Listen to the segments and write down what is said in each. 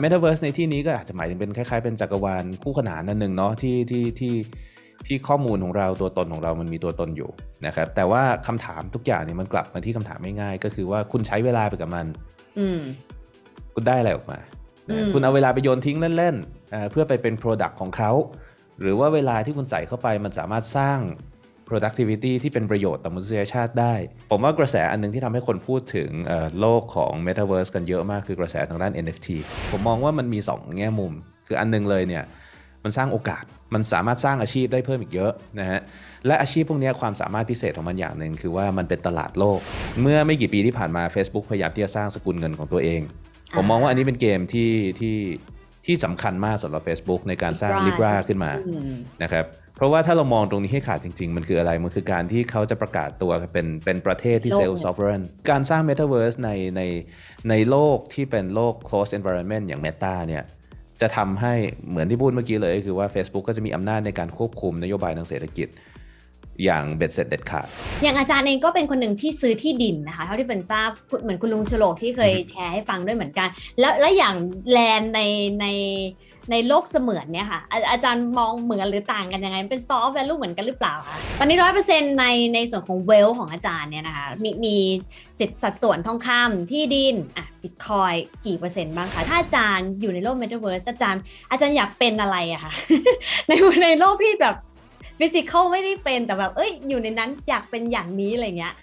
เมตาเวิร์สในที่นี้ก็อาจจะหมายถึงเป็นคล้ายๆ เป็นจักรวาลคู่ขนานนั่นหนึ่งเนาะที่ที่ที่ที่ข้อมูลของเราตัวตนของเรามันมีตัวตนอยู่นะครับแต่ว่าคำถามทุกอย่างเนี่ยมันกลับมาที่คำถามไม่ง่ายก็คือว่าคุณใช้เวลาไปกับมันอืคุณได้อะไรออกมา คุณเอาเวลาไปโยนทิ้งเล่นๆเพื่อไปเป็น Product ของเขา หรือว่าเวลาที่คุณใส่เข้าไปมันสามารถสร้าง productivity ที่เป็นประโยชน์ต่อมนุษยชาติได้ ผมว่ากระแสอันนึงที่ทำให้คนพูดถึงโลกของ Metaverse กันเยอะมาก คือกระแสทางด้าน NFT ผมมองว่ามันมี 2 แง่มุม คืออันนึงเลยเนี่ย มันสร้างโอกาส มันสามารถสร้างอาชีพได้เพิ่มอีกเยอะนะฮะ และอาชีพพวกนี้ความสามารถพิเศษของมันอย่างหนึ่งคือว่ามันเป็นตลาดโลก เมื่อไม่กี่ปีที่ผ่านมา Facebook พยายามที่จะสร้างสกุลเงินของตัวเอง ผมมองว่าอันนี้เป็นเกมที่ที่ที่สำคัญมากสำหรับ Facebook ในการสร้าง Libra ขึ้นมานะครับเพราะว่าถ้าเรามองตรงนี้ให้ขาดจริงๆ มันคืออะไร มันคือการที่เขาจะประกาศตัวเป็นเป็นประเทศที่เซลล์ซอฟเวอร์นการสร้างเมตาเวิร์สในในในโลกที่เป็นโลก closed environment อย่าง Meta เนี่ยจะทำให้เหมือนที่พูดเมื่อกี้เลย คือว่า Facebook ก็จะมีอำนาจในการควบคุมนโยบายทางเศรษฐกิจ อย่างเบ็ดเสร็จเด็ดขาด อย่างอาจารย์เองก็เป็นคนหนึ่งที่ซื้อที่ดินนะคะเท่าที่เฟันทราบเหมือนคุณลุงฉลกที่เคยแชร์ให้ฟังด้วยเหมือนกัน แล้วและอย่างแลนในในในโลกเสมือนเนี่ยค่ะอาอาจารย์มองเหมือนหรือต่างกันยังไงเป็น store of value เหมือนกันหรือเปล่าคะตอนนี้ร้อยเปอร์เซ็นต์ในในส่วนของ wealth ของอาจารย์เนี่ยนะคะมีมีสัดส่วนทองคำที่ดินอ่ะบิตคอยกี่เปอร์เซ็นต์บ้างคะถ้าอาจารย์อยู่ในโลก metaverse อาจารย์อาจารย์อยากเป็นอะไรอะคะในในโลกที่แบบฟิสิกอลไม่ได้เป็นแต่แบบเอ้ยอยู่ในนั้นอยากเป็นอย่างนี้อะไรเงี้ย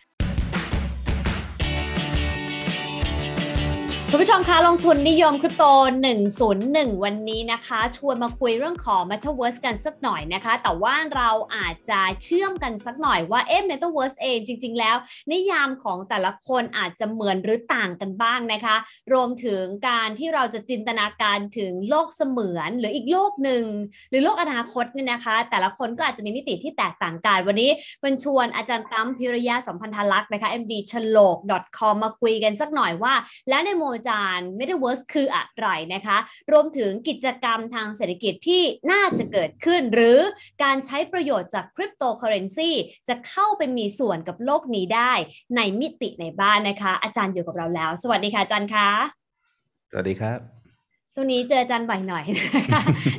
คุณผู้ชมคะลงทุนนิยมคริปโต 101 วันนี้นะคะ ชวนมาคุยเรื่องของ Metaverse กันสักหน่อยนะคะ แต่ว่าเราอาจจะเชื่อมกันสักหน่อยว่าเอ๊ะ Metaverse เองจริงๆแล้ว นิยามของแต่ละคนอาจจะเหมือนหรือต่างกันบ้างนะคะรวมถึงการที่เราจะจินตนาการถึงโลกเสมือนหรืออีกโลกหนึ่งหรือโลกอนาคตเนี่ยนะคะ แต่ละคนก็อาจจะมีมิติที่แตกต่างกัน วันนี้เป็นชวนอาจารย์ตั้มพิริยะสัมพันธลักษณ์นะคะ MD ฉลก .com มาคุยกันสักหน่อยว่าและในโมอาจารย์ Metaverse คืออะไรนะคะ รวมถึงกิจกรรมทางเศรษฐกิจที่น่าจะเกิดขึ้น หรือการใช้ประโยชน์จากคริปโตเคอเรนซีจะเข้าไปมีส่วนกับโลกนี้ได้ในมิติในบ้านนะคะ อาจารย์อยู่กับเราแล้ว สวัสดีค่ะอาจารย์คะสวัสดีครับ ช่วงนี้เจออาจารย์บ่อยหน่อย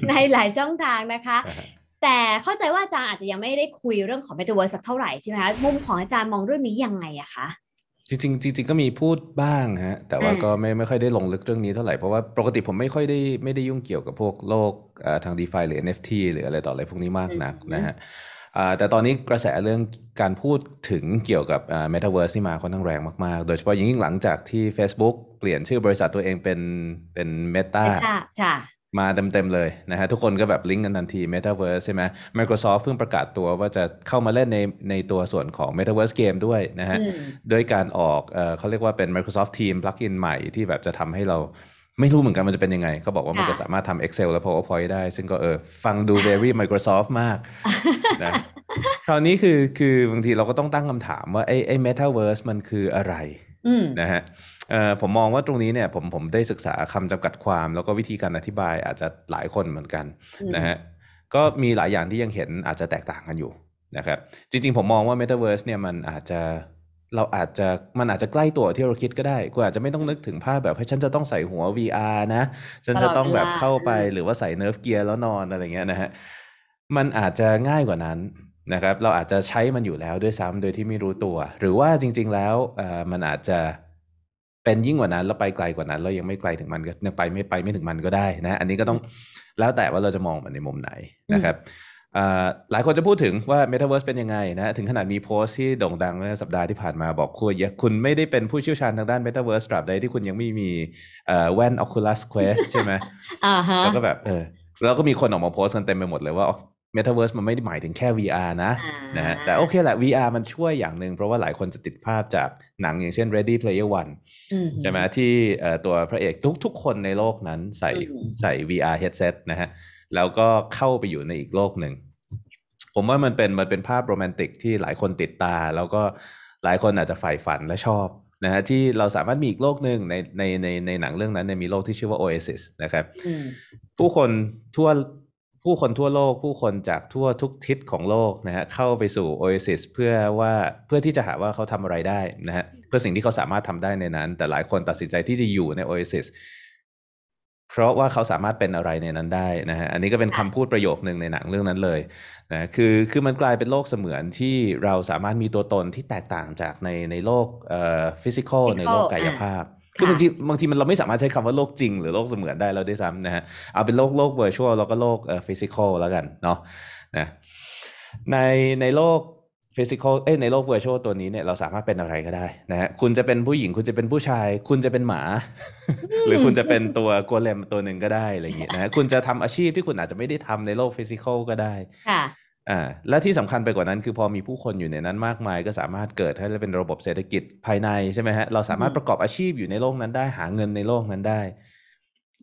ในหลายช่องทางนะคะ แต่เข้าใจว่าอาจารย์อาจจะยังไม่ได้คุยเรื่องของเมตาเวิร์สสักเท่าไหร่ใช่ไหมคะ มุมของอาจารย์มองเรื่องนี้ยังไงอะคะจริงจริงก็มีพูดบ้างฮะ แต่ว่าก็ไม่ไม่ค่อยได้ลงลึกเรื่องนี้เท่าไหร่ เพราะว่าปกติผมไม่ค่อยได้ไม่ได้ยุ่งเกี่ยวกับพวกโลกทาง d e f าหรือ NFT หรืออะไรต่ออะไรพวกนี้มากนักนะฮะแต่ตอนนี้กระแสเรื่องการพูดถึงเกี่ยวกับเมตาเวิร์สที่มาค่อนข้างแรงมากๆ โดยเฉพาะยิ่งหลังจากที่ Facebook เปลี่ยนชื่อบริษัทตัวเองเป็นเป็นเมตาใช่มาเต็มๆเลยนะฮะ ทุกคนก็แบบลิงก์กันทันที Metaverse ใช่ไหม Microsoft เพิ่งประกาศตัวว่าจะเข้ามาเล่นในในตัวส่วนของ Metaverse เกมด้วยนะฮะด้วยการออกเอเขาเรียกว่าเป็น Microsoft Team Plugin ใหม่ที่แบบจะทำให้เราไม่รู้เหมือนกันมันจะเป็นยังไงเขาบอกว่ามันจะสามารถทำ Excel และ PowerPoint ได้ซึ่งก็เออฟังดู very Microsoft มากนะคราวนี้คือคือบางทีเราก็ต้องตั้งคำถามว่าไอ้ไอ้ Metaverse มันคืออะไรนะฮะผมมองว่าตรงนี้เนี่ยผมผมได้ศึกษาคำจำกัดความแล้วก็วิธีการอธิบายอาจจะหลายคนเหมือนกันนะฮะก็มีหลายอย่างที่ยังเห็นอาจจะแตกต่างกันอยู่นะครับจริงๆผมมองว่า Metaverse เนี่ยมันอาจจะเราอาจจะมันอาจจะใกล้ตัวที่เราคิดก็ได้คุณอาจจะไม่ต้องนึกถึงภาพแบบให้ฉันจะต้องใส่หัว VR นะ ฉันจะต้องแบบเข้าไปหรือว่าใส่เนิร์ฟเกียร์แล้วนอนอะไรเงี้ยนะฮะมันอาจจะง่ายกว่านั้นนะครับเราอาจจะใช้มันอยู่แล้วด้วยซ้ำโดยที่ไม่รู้ตัว หรือว่าจริงๆแล้วมันอาจจะเป็นยิ่งกว่านั้นเราไปไกลกว่านั้นเรายังไม่ไกลถึงมันก็ยังไปไม่ไปไม่ถึงมันก็ได้นะ อันนี้ก็ต้องแล้วแต่ว่าเราจะมองมันในมุมไหนนะครับหลายคนจะพูดถึงว่า Metaverse เป็นยังไงนะ ถึงขนาดมีโพสต์ที่โด่งดังเมื่อสัปดาห์ที่ผ่านมาบอกคุะคุณไม่ได้เป็นผู้เชี่ยวชาญทางด้าน Metaverse ตราบใดที่คุณยังไม่มีแว่น Oculus Quest ใช่ไหมแล้วก็แบบเออแล้วก็มีคนออกมาโพสต์กันเต็มไปหมดเลยว่า Metaverse มันไม่ได้หมายถึงแค่ VR นะนะฮะแต่โอเคแหละ VR มันช่วยอย่างหนึ่งเพราะว่าหลายคนจะติดภาพจากหนังอย่างเช่น Ready Player One ใช่ไหมที่ตัวพระเอกทุกๆคนในโลกนั้นใส่ใส่ VR headset นะฮะแล้วก็เข้าไปอยู่ในอีกโลกหนึ่ง ผมว่ามันเป็นมันเป็นภาพโรแมนติกที่หลายคนติดตา แล้วก็หลายคนอาจจะใฝ่ฝันและชอบนะฮะที่เราสามารถมีอีกโลกหนึ่งในในในในหนังเรื่องนั้นมีโลกที่ชื่อว่า Oasis นะครับผู้คนทั่วผู้คนทั่วโลกผู้คนจากทั่วทุกทิศของโลกนะฮะเข้าไปสู่ Oasis เพื่อว่าเพื่อที่จะหาว่าเขาทำอะไรได้นะฮะเพื่อสิ่งที่เขาสามารถทำได้ในนั้น แต่หลายคนตัดสินใจที่จะอยู่ใน Oasis เพราะว่าเขาสามารถเป็นอะไรในนั้นได้นะฮะอันนี้ก็เป็นคำพูดประโยคหนึ่งในหนังเรื่องนั้นเลยนะคือคือมันกลายเป็นโลกเสมือนที่เราสามารถมีตัวตนที่แตกต่างจากในในโลกเอ่อฟิสิกอลในโลกกายภาพคือบางทีบางทีมันเราไม่สามารถใช้คำว่าโลกจริงหรือโลกเสมือนได้เราได้วยซ้ำนะฮะเอาเป็นโลกโลกเวอร์ชวลแล้วก็โลกเอ่อฟิสิกอลแล้วกันเนาะนะในในโลกฟิสิกอลเอ้ในโลกเวอร์ชวลตัวนี้เนี่ย เราสามารถเป็นอะไรก็ได้นะฮะคุณจะเป็นผู้หญิงคุณจะเป็นผู้ชาย คุณจะเป็นหมา หรือคุณจะเป็นตัวโกเลมตัวหนึ่งก็ได้อะไรอย่างเงี้ยนะคุณจะทำอาชีพที่คุณอาจจะไม่ได้ทำในโลกฟิสิกอลก็ได้ค่ะอ่าและที่สำคัญไปกว่านั้นคือพอมีผู้คนอยู่ในนั้นมากมายก็สามารถเกิดให้เป็นระบบเศรษฐกิจภายใน ใช่ไหมฮะ เราสามารถประกอบอาชีพอยู่ในโลกนั้นได้หาเงินในโลกนั้นได้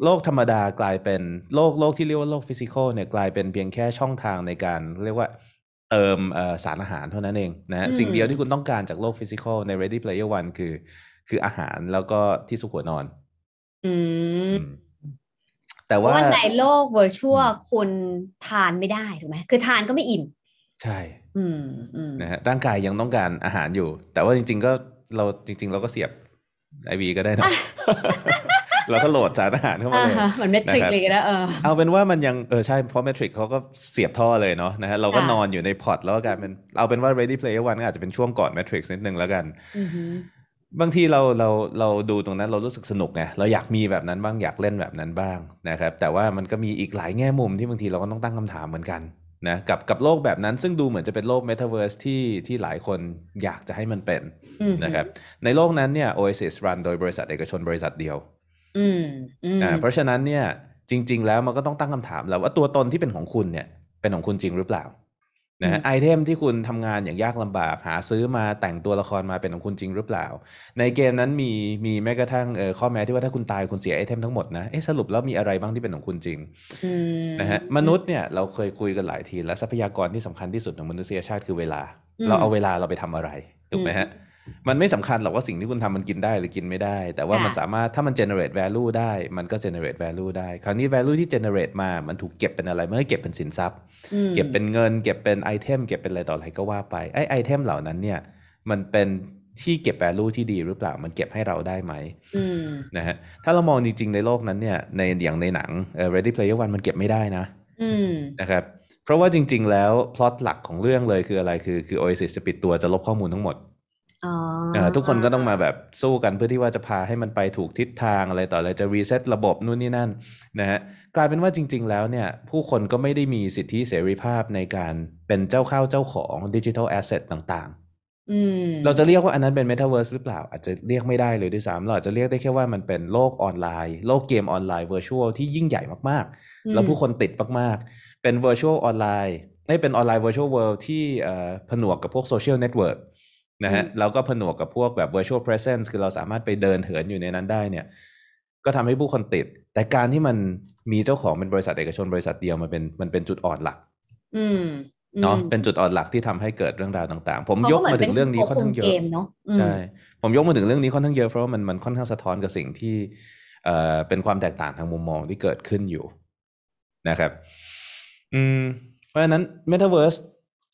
โลกธรรมดากลายเป็นโลกโลกที่เรียกว่าโลกฟิสิกอลเนี่ยกลายเป็นเพียงแค่ช่องทางในการเรียกว่าเติมสารอาหารเท่านั้นเองนะ สิ่งเดียวที่คุณต้องการจากโลกฟิสิกอลใน Ready Player One คือ คืออาหารแล้วก็ที่สุขหัวนอน อืมแต่ว่าในโลกเวอร์ชวลคุณทานไม่ได้ถูกไหมคือทานก็ไม่อิ่มใช่ อืมนะฮะร่างกายยังต้องการอาหารอยู่ แต่ว่าจริงๆก็เราจริง ๆ เราก็เสียบไอวีก็ได้นะเราก็โหลดสารอาหารเข้ามาเลยเหมือนเมทริกเลยนะเออเอาเป็นว่ามันยังเออใช่ เพราะเมทริกเขาก็เสียบท่อเลยเนาะนะฮะเราก็นอนอยู่ในพอร์ตแล้วก็กลายเป็นเอาเป็นว่า ready player one ก็อาจจะเป็นช่วงก่อนเมทริกนิดนึงแล้วกันบางทีเราเราเราดูตรงนั้นเรารู้สึกสนุกไงเราอยากมีแบบนั้นบ้างอยากเล่นแบบนั้นบ้างนะครับแต่ว่ามันก็มีอีกหลายแง่มุมที่บางทีเราก็ต้องตั้งคำถามเหมือนกันนะกับกับโลกแบบนั้นซึ่งดูเหมือนจะเป็นโลกเมตาเวิร์สที่ที่หลายคนอยากจะให้มันเป็นนะครับในโลกนั้นเนี่ย Oasis รันโดยบริษัทเอกชนบริษัทเดียวอ่าเพราะฉะนั้นเนี่ยจริง ๆ แล้วมันก็ต้องตั้งคำถามแล้วว่าตัวตนที่เป็นของคุณเนี่ยเป็นของคุณจริงหรือเปล่านะฮะไอเทมที่คุณทำงานอย่างยากลำบาก หาซื้อมาแต่งตัวละครมาเป็นของคุณจริงหรือเปล่า ในเกมนั้นมีมีแม้กระทั่งเออข้อแม้ที่ว่าถ้าคุณตายคุณเสียไอเทม ทั้งหมดนะเอ๊ะสรุปแล้วมีอะไรบ้างที่เป็นของคุณจริงนะฮะมนุษย์เนี่ยเราเคยคุยกันหลายที แล้วทรัพยากรที่สำคัญที่สุดของมนุษยชาติคือเวลา เราเอาเวลาเราไปทำอะไรถูกไหมฮะมันไม่สำคัญหรอกว่าสิ่งที่คุณทำมันกินได้หรือกินไม่ได้ แต่ว่ามันสามารถถ้ามัน generate value ได้มันก็ generate value ได้คราวนี้ value ที่ generate มามันถูกเก็บเป็นอะไรเมื่อเก็บเป็นสินทรัพย์ เก็บเป็นเงินเก็บเป็นไอเทมเก็บเป็นอะไรต่ออะไรก็ว่าไปไอไอเทมเหล่านั้นเนี่ยมันเป็นที่เก็บ value ที่ดีหรือเปล่ามันเก็บให้เราได้ไหมนะฮะถ้าเรามองจริงๆในโลกนั้นเนี่ยในอย่างในหนัง Ready Player One มันเก็บไม่ได้นะนะครับเพราะว่าจริง ๆ แล้วพล็อตหลักของเรื่องเลยคืออะไรคือคือ Oasis จะปิดตัวจะลบข้อมูลทั้งหมดทุกคนก็ต้องมาแบบสู้กันเพื่อที่ว่าจะพาให้มันไปถูกทิศทางอะไรต่ออะไรจะรีเซ็ตระบบนู่นนี่นั่นนะฮะกลายเป็นว่าจริงๆแล้วเนี่ย ผู้คนก็ไม่ได้มีสิทธิเสรีภาพในการเป็นเจ้าเข้าเจ้าของดิจิทัลแอสเซทต่างๆเราจะเรียกว่าอันนั้นเป็นเมตาเวิร์สหรือเปล่า อาจจะเรียกไม่ได้เลยด้วยซ้ำเราอาจจะเรียกได้แค่ว่ามันเป็นโลกออนไลน์ โลกเกมออนไลน์เวอร์ชวลที่ยิ่งใหญ่มากๆ แล้วผู้คนติดมากๆ เป็นเวอร์ชวลออนไลน์ไม่เป็นออนไลน์เวอร์ชวลเวิลด์ที่ผนวกกับพวกโซเชียลเน็ตเวิร์กนะฮะแล้วก็ผนวกกับพวกแบบ virtual presence คือเราสามารถไปเดินเหินอยู่ในนั้นได้เนี่ย ก็ทำให้ผู้คนติด แต่การที่มันมีเจ้าของเป็นบริษัทเอกชนบริษัทเดียวมันเป็นมันเป็นจุดอ่อนหลักอืมเนาะเป็นจุดอ่อนหลักที่ทำให้เกิดเรื่องราวต่างๆ ผมยกมาถึงเรื่องนี้ค่อนข้างเยอะใช่ผมยกมาถึงเรื่องนี้ค่อนข้างเยอะเพราะว่ามันมันค่อนข้างสะท้อนกับสิ่งที่เอ่อเป็นความแตกต่างทางมุมมองที่เกิดขึ้นอยู่นะครับอืมเพราะฉะนั้น m e t a วิร์ส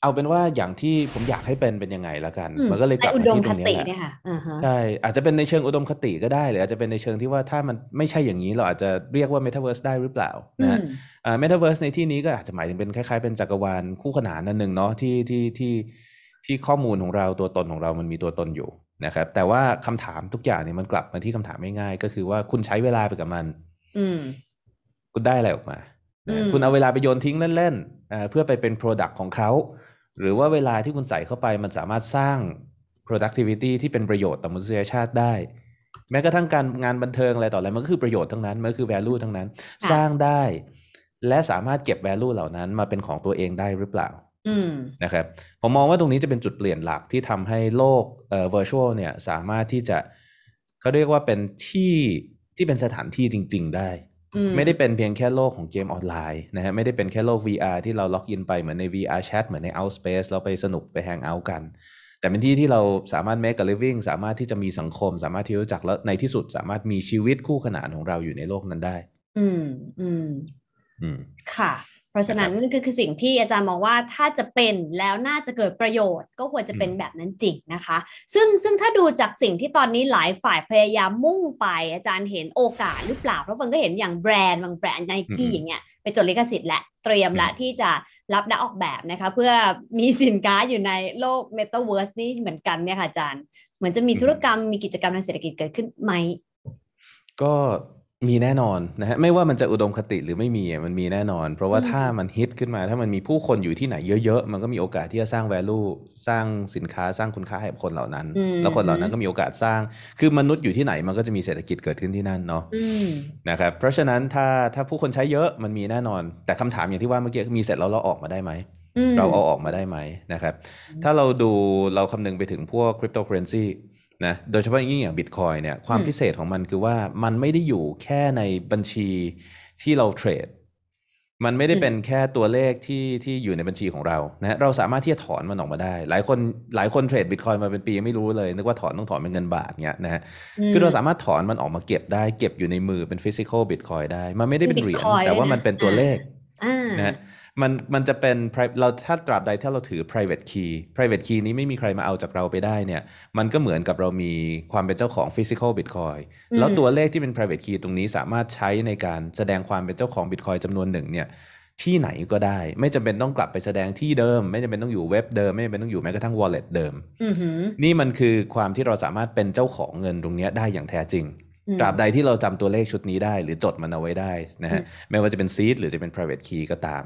เอาเป็นว่าอย่างที่ผมอยากให้เป็นเป็นยังไงแล้วกัน มันก็เลยกลับมาที่ตรงนี้แหละใช่อาจจะเป็นในเชิงอุดมคติก็ได้หรืออาจจะเป็นในเชิงที่ว่าถ้ามันไม่ใช่อย่างนี้เราอาจจะเรียกว่าเมตาเวิร์สได้หรือเปล่านะเมตาเวิร์สในที่นี้ก็อาจจะหมายถึงเป็นคล้ายๆเป็นจักรวาลคู่ขนานนั่นหนึ่งเนาะที่ที่ที่ที่ข้อมูลของเราตัวตนของเรามันมีตัวตนอยู่นะครับแต่ว่าคำถามทุกอย่างเนี่ยมันกลับมาที่คำถามไม่ง่าย ก็คือว่าคุณใช้เวลาไปกับมันอืคุณได้อะไรออกมาคุณเอาเวลาไปโยนทิ้งเล่นๆเพื่อไปเป็น Product ของเขาหรือว่าเวลาที่คุณใส่เข้าไปมันสามารถสร้าง productivity ที่เป็นประโยชน์ต่อมนุษยชาติได้ แม้กระทั่งการงานบันเทิงอะไรต่ออะไรมันก็คือประโยชน์ทั้งนั้น มันคือ value ทั้งนั้น สร้างได้ และสามารถเก็บ value เหล่านั้นมาเป็นของตัวเองได้หรือเปล่านะครับผมมองว่าตรงนี้จะเป็นจุดเปลี่ยนหลักที่ทำให้โลกเอ่อ virtual เนี่ยสามารถที่จะเขาเรียกว่าเป็นที่ที่เป็นสถานที่จริง ๆ ได้ไม่ได้เป็นเพียงแค่โลกของเกมออนไลน์นะฮะไม่ได้เป็นแค่โลก VR ที่เราล็อกอินไปเหมือนใน VR Chat เหมือนใน Outspace เราไปสนุกไปแฮงเอาท์กัน แต่เป็นที่ที่เราสามารถ make a living สามารถที่จะมีสังคม สามารถที่รู้จักแล้วในที่สุดสามารถมีชีวิตคู่ขนานของเราอยู่ในโลกนั้นได้ อืม อืมอืมค่ะราะฉะนั้นนั่นคือสิ่งที่อาจารย์มองว่าถ้าจะเป็นแล้วน่าจะเกิดประโยชน์ก็ควรจะเป็นแบบนั้นจริงนะคะ ซึ่งซึ่งถ้าดูจากสิ่งที่ตอนนี้หลายฝ่ายพยายามมุ่งไปอาจารย์เห็นโอกาสหรือเปล่า เพราะฟังก็เห็นอย่างแบรนด์บางแบรนด์ไนกี้อย่างเงี้ยไปจดลิขสิทธิ์ และเตรียมละที่จะรับนักออกแบบนะคะ เพื่อมีสินค้าอยู่ในโลกเมตาเวิร์สนี่เหมือนกันเนี่ยค่ะอาจารย์เหมือนจะมีธุรกรรมมีกิจกรรมทางเศรษฐกิจเกิดขึ้นไหมก็มีแน่นอนนะฮะ ไม่ว่ามันจะอุดมคติหรือไม่มีมันมีแน่นอน เพราะว่าถ้ามันฮิตขึ้นมาถ้ามันมีผู้คนอยู่ที่ไหนเยอะ ๆ มันก็มีโอกาสที่จะสร้าง value สร้างสินค้าสร้างคุณค่าให้คนเหล่านั้น แล้วคนเหล่านั้นก็มีโอกาสสร้างคือมนุษย์อยู่ที่ไหนมันก็จะมีเศรษฐกิจเกิดขึ้นที่นั่นเนาะนะครับเพราะฉะนั้นถ้าถ้าผู้คนใช้เยอะมันมีแน่นอน แต่คำถามอย่างที่ว่าเมื่อกี้มีเสร็จแล้วเราออกมาได้ไหมเราเอาออกมาได้ไหมนะครับถ้าเราดูเราคำนึงไปถึงพวกคริปโตเคอเรนซีนะโดยเฉพาะอย่างยิ่งอย่างบิตคอยเนี่ยความพิเศษของมันคือว่ามันไม่ได้อยู่แค่ในบัญชีที่เราเทรดมันไม่ได้เป็นแค่ตัวเลขที่ที่อยู่ในบัญชีของเรานะเราสามารถที่จะถอนมันออกมาได้หลายคนหลายคนเทรดบิตคอยมาเป็นปีไม่รู้เลยนึกว่าถอนต้องถอนเป็นเงินบาทเงี้ยนะฮะคือเราสามารถถอนมันออกมาเก็บได้เก็บอยู่ในมือเป็นฟิสิกอลบิตคอยได้ มันไม่ได้เป็นเหรียญแต่ว่ามันเป็นตัวเลขนะมันมันจะเป็นเราถ้าตราบใดที่เราถือ private key private key นี้ไม่มีใครมาเอาจากเราไปได้เนี่ยมันก็เหมือนกับเรามีความเป็นเจ้าของ physical bitcoin แล้วตัวเลขที่เป็น private key ตรงนี้สามารถใช้ในการแสดงความเป็นเจ้าของ bitcoin จำนวนหนึ่งเนี่ยที่ไหนก็ได้ ไม่จำเป็นต้องกลับไปแสดงที่เดิม ไม่จำเป็นต้องอยู่เว็บเดิมไม่จำเป็นต้องอยู่แม้กระทั่ง wallet เดิม นี่มันคือความที่เราสามารถเป็นเจ้าของเงินตรงนี้ได้อย่างแท้จริงตราบใดที่เราจำตัวเลขชุดนี้ได้ หรือจดมันเอาไว้ได้นะฮะ ไม่ว่าจะเป็นซีดหรือจะเป็น private key ก็ตาม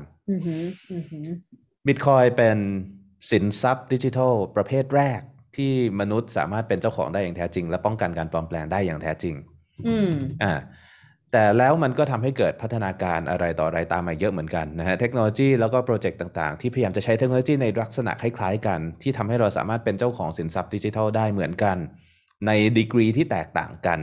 บิตคอยเป็นสินทรัพย์ดิจิทัลประเภทแรกที่มนุษย์สามารถเป็นเจ้าของได้อย่างแท้จริง และป้องกันการปลอมแปลงได้อย่างแท้จริงอ่า แต่แล้วมันก็ทำให้เกิดพัฒนาการอะไรต่ออะไรตามมาเยอะเหมือนกันนะฮะ เทคโนโลยีแล้วก็โปรเจกต์ต่าง ๆ ที่พยายามจะใช้เทคโนโลยีในลักษณะคล้าย ๆ กัน ที่ทำให้เราสามารถเป็นเจ้าของสินทรัพย์ดิจิทัลได้เหมือนกัน ในดีกรีที่แตกต่างกัน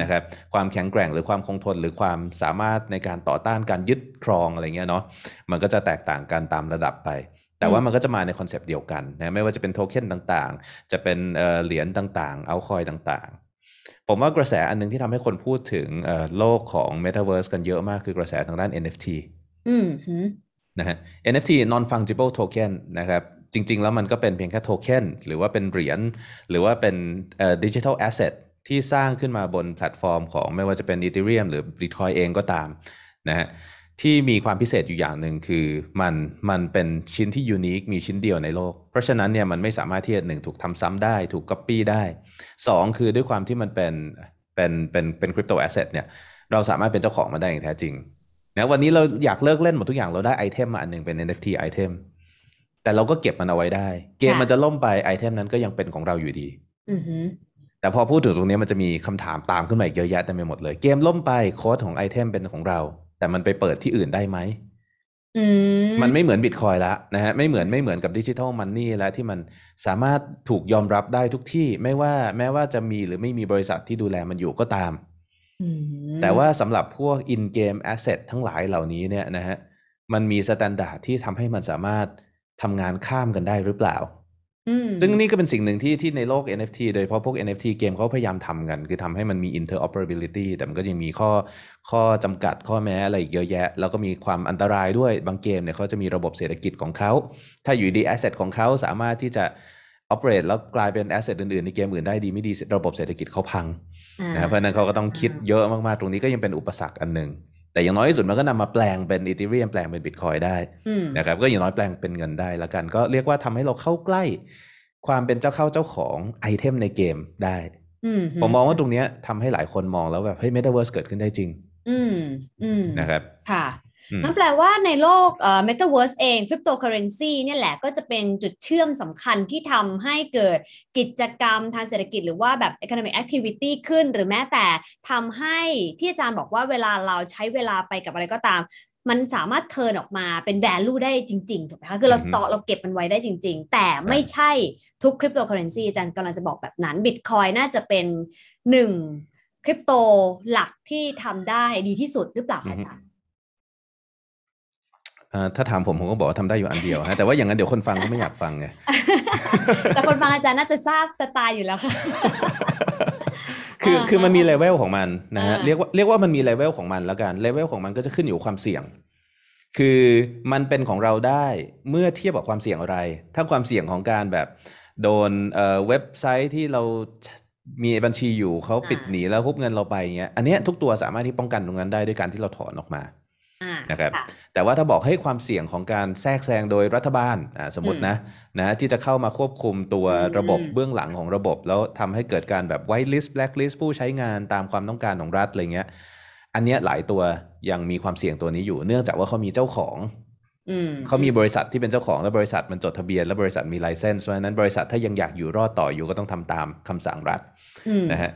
นะครับความแข็งแกร่งหรือความคงทนหรือความสามารถในการต่อต้านการยึดครองอะไรเงี้ยเนาะมันก็จะแตกต่างกันตามระดับไป แต่ว่ามันก็จะมาในคอนเซปต์เดียวกันนะไม่ว่าจะเป็นโทเค็นต่างๆ จะเป็นเหรียญต่างๆ เอาคอยต่างๆ ผมว่ากระแสอันนึงที่ทำให้คนพูดถึงโลกของ Metaverse กันเยอะมากคือกระแสทางด้าน NFT นะฮะ NFT non fungible token นะครับจริงๆแล้วมันก็เป็นเพียงแค่โทเค็นหรือว่าเป็นเหรียญหรือว่าเป็นดิจิทัลแอสเซทที่สร้างขึ้นมาบนแพลตฟอร์มของไม่ว่าจะเป็น Ethereum หรือ Bitcoin เองก็ตามนะฮะที่มีความพิเศษอยู่อย่างหนึ่งคือมันมันเป็นชิ้นที่ยูนิค มีชิ้นเดียวในโลก เพราะฉะนั้นเนี่ยมันไม่สามารถที่จะหนึ่งถูกทำซ้ำได้ ถูกก๊อปปี้ได้ 2 คือด้วยความที่มันเป็นเป็นเป็นเป็นคริปโตแอสเซทเนี่ย เราสามารถเป็นเจ้าของมันได้อย่างแท้จริงนะวันนี้เราอยากเลิกเล่นหมดทุกอย่างเราได้ไอเทมมาอันนึงเป็น NFT ไอเทมแต่เราก็เก็บมันเอาไว้ได้ เกมมันจะล่มไปไอเทมนั้นก็ยังเป็นของเราอยู่ดีแต่พอพูดถึงตรงนี้มันจะมีคำถามตามขึ้นมาอีกเยอะแยะเต็มไปหมดเลย เกมล่มไปโค้ดของไอเทมเป็นของเรา แต่มันไปเปิดที่อื่นได้ไหมมันไม่เหมือนบิตคอยละนะฮะไม่เหมือนไม่เหมือนกับดิจิทัลมันนี่แล้วที่มันสามารถถูกยอมรับได้ทุกที่ไม่ว่าแม้ว่าจะมีหรือไม่มีบริษัทที่ดูแลมันอยู่ก็ตามแต่ว่าสำหรับพวกอินเกมแอสเซททั้งหลายเหล่านี้เนี่ย นะฮะมันมีสแตนดานดที่ทำให้มันสามารถทำงานข้ามกันได้หรือเปล่าซึ่งนี่ก็เป็นสิ่งหนึ่งที่ที่ในโลก NFT โดยเฉพาะพวก NFT เกมเขาพยายามทำกัน คือทำให้มันมี interoperability แต่มันก็ยังมีข้อข้อจำกัดข้อแม้อะไรเยอะแยะ แล้วก็มีความอันตรายด้วยบางเกมเนี่ยเขาจะมีระบบเศรษฐกิจของเขา ถ้าอยู่ดี asset ของเขาสามารถที่จะ operate แล้วกลายเป็น asset อื่นๆ ในเกมอื่นได้ดี ไม่ดีระบบเศรษฐกิจเขาพังนะเพราะนั้นเขาก็ต้องคิดเยอะมาก ๆตรงนี้ก็ยังเป็นอุปสรรคอันหนึ่งแต่อย่างน้อยที่สุดมันก็นำมาแปลงเป็นอีเทเรียมแปลงเป็นบิตคอยได้นะครับก็อย่างน้อยแปลงเป็นเงินได้แล้วกัน ก็เรียกว่าทำให้เราเข้าใกล้ความเป็นเจ้าเข้าเจ้าของไอเทมในเกมได้ผมมองว่าตรงนี้ทำให้หลายคนมองแล้วแบบเฮ้ยเมตาเวิร์สเกิดขึ้นได้จริงนะครับค่ะนั่นแปลว่าในโลกเออ่มตาเวิร์สเองคริปโตเคอเรนซีเนี่ยแหละก็จะเป็นจุดเชื่อมสำคัญที่ทำให้เกิดกิจกรรมทางเศรษฐกิจหรือว่าแบบ economic activity ขึ้น หรือแม้แต่ทำให้ที่อาจารย์บอกว่าเวลาเราใช้เวลาไปกับอะไรก็ตาม มันสามารถเทินออกมาเป็น value ได้จริง ๆ ถูกไหมคะ คือเราสต็อกเราเก็บมันไว้ได้จริง ๆ แต่ไม่ใช่ทุกคริปโตเคอเรนซีอาจารย์กำลังจะบอกแบบนั้นบิตคอยน่าจะเป็นหนึ่งคริปโตหลักที่ทำได้ดีที่สุดหรือเปล่าคะอาจารย์ถ้าถามผมผมก็บอกว่าทำได้อยู่อันเดียวฮะแต่ว่าอย่างนั้น เดี๋ยวคนฟังก็ไม่อยากฟังไงแต่คนฟังอาจารย์น่าจะทราบจะตายอยู่แล้วค่ะคือคือมันมีเลเวลของมันนะฮะเรียกว่าเรียกว่ามันมีเลเวลของมันแล้วกันเลเวลของมันก็จะขึ้นอยู่ความเสี่ยง คือมันเป็นของเราได้เมื่อเทียบกับความเสี่ยงอะไร ถ้าความเสี่ยงของการแบบโดนเว็บไซต์ที่เรามีบัญชีอยู่เขาปิดหนีแล้วคุบเงินเราไปเงี้ยอันนี้ทุกตัวสามารถที่ป้องกันตรงนั้นได้ด้วยการที่เราถอนออกมานะครับแต่ว่าถ้าบอกให้ความเสี่ยงของการแทรกแซงโดยรัฐบาลสมมตินะนะ ที่จะเข้ามาควบคุมตัวระบบเบื้องหลังของระบบ แล้วทำให้เกิดการแบบไวท์ลิสต์แบล็คลิสต์ผู้ใช้งานตามความต้องการของรัฐอะไรเงี้ยอันเนี้ยหลายตัวยังมีความเสี่ยงตัวนี้อยู่ เนื่องจากว่าเขามีเจ้าของ เขามีบริษัทที่เป็นเจ้าของและบริษัทมันจดทะเบียนและบริษัทมีไลเซนส์เพราะฉะนั้นบริษัทถ้ายังอยากอยู่รอดต่ออยู่ก็ต้องทำตามคำสั่งรัฐนะฮะ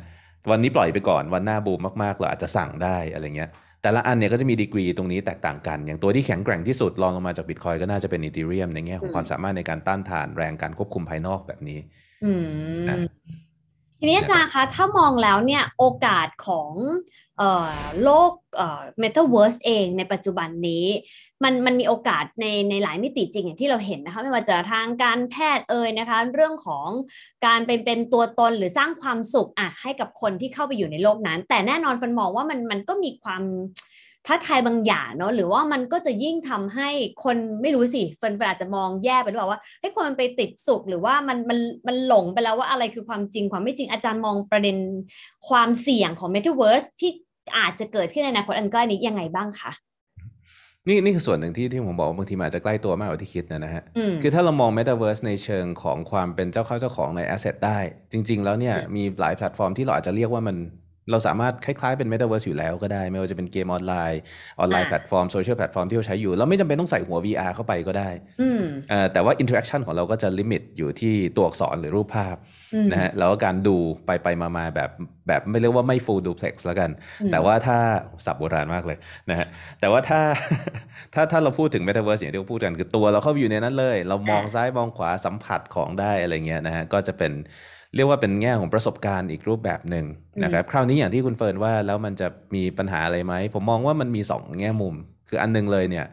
วันนี้ปล่อยไปก่อนวันหน้าบูมมากๆเราอาจจะสั่งได้อะไรเงี้ยแต่ละอันเนี่ยก็จะมีดีกรีตรงนี้แตกต่างกัน อย่างตัวที่แข็งแกร่งที่สุดรองลงมาจากบิตคอยก็น่าจะเป็นอีเทเรียมในแง่ของความสามารถในการต้านทานแรงการควบคุมภายนอกแบบนี้ทีนี้อาจารย์คะ ถ้ามองแล้วเนี่ยโอกาสของโลกเมตาเวิร์สเองในปัจจุบันนี้มันมันมีโอกาสในในหลายมิติจริงอย่างที่เราเห็นนะคะไม่ว่าจะทางการแพทย์เอ่ยนะคะเรื่องของการเป็นเป็นตัวตนหรือสร้างความสุขอ่ะให้กับคนที่เข้าไปอยู่ในโลกนั้น แต่แน่นอนฟันมองว่ามันมันก็มีความท้าทายบางอย่างเนาะหรือว่ามันก็จะยิ่งทำให้คนไม่รู้สิเฟิน์นอาจจะมองแย่ไปหรือเปล่าว่าให้คนมันไปติดสุขหรือว่ามันมันมันหลงไปแล้วว่าอะไรคือความจริงความไม่จริงอาจารย์มองประเด็นความเสี่ยงของเมตาเวิร์สที่อาจจะเกิดขึ้นในอนาคตอันใกล้นี้ยังไงบ้างคะนี่นี่คือส่วนหนึ่งที่ที่ผมบอกว่าบางทีอาจจะใกล้ตัวมากกว่าที่คิดนะนะฮะ คือถ้าเรามอง Metaverse ในเชิงของความเป็นเจ้าเข้าเจ้าของใน Asset ได้ จริงๆแล้วเนี่ย มีหลายแพลตฟอร์มที่เราอาจจะเรียกว่ามันเราสามารถคล้าย ๆเป็นเมตาเวิร์สอยู่แล้วก็ได้ไม่ว่าจะเป็นเกมออนไลน์ ออนไลน์แพลตฟอร์ม โซเชียลแพลตฟอร์มที่เราใช้อยู่ เราไม่จำเป็นต้องใส่หัว VR เข้าไปก็ได้ แต่ว่าอินเทอร์แอคชั่นของเราก็จะลิมิตอยู่ที่ตัวอักษรหรือรูปภาพนะฮะแล้วก็การดูไปไปมามาแบบแบบไม่เรียกว่าไม่ full duplex แล้วกัน แต่ว่าถ้า สับโบราณมากเลยนะฮะแต่ว่าถ้าถ้าถ้าเราพูดถึงเมตาเวิร์สอย่างที่เราพูดกันคือตัวเราเข้าไปอยู่ในนั้นเลย เรามองซ้ายมองขวาสัมผัสของได้อะไรเงี้ยนะฮะก็จะเป็นเรียกว่าเป็นแง่ของประสบการณ์อีกรูปแบบหนึ่งนะครับคราวนี้อย่างที่คุณเฟิร์นว่าแล้วมันจะมีปัญหาอะไรไหม ผมมองว่ามันมีสองแง่มุมคืออันนึงเลยเนี่ย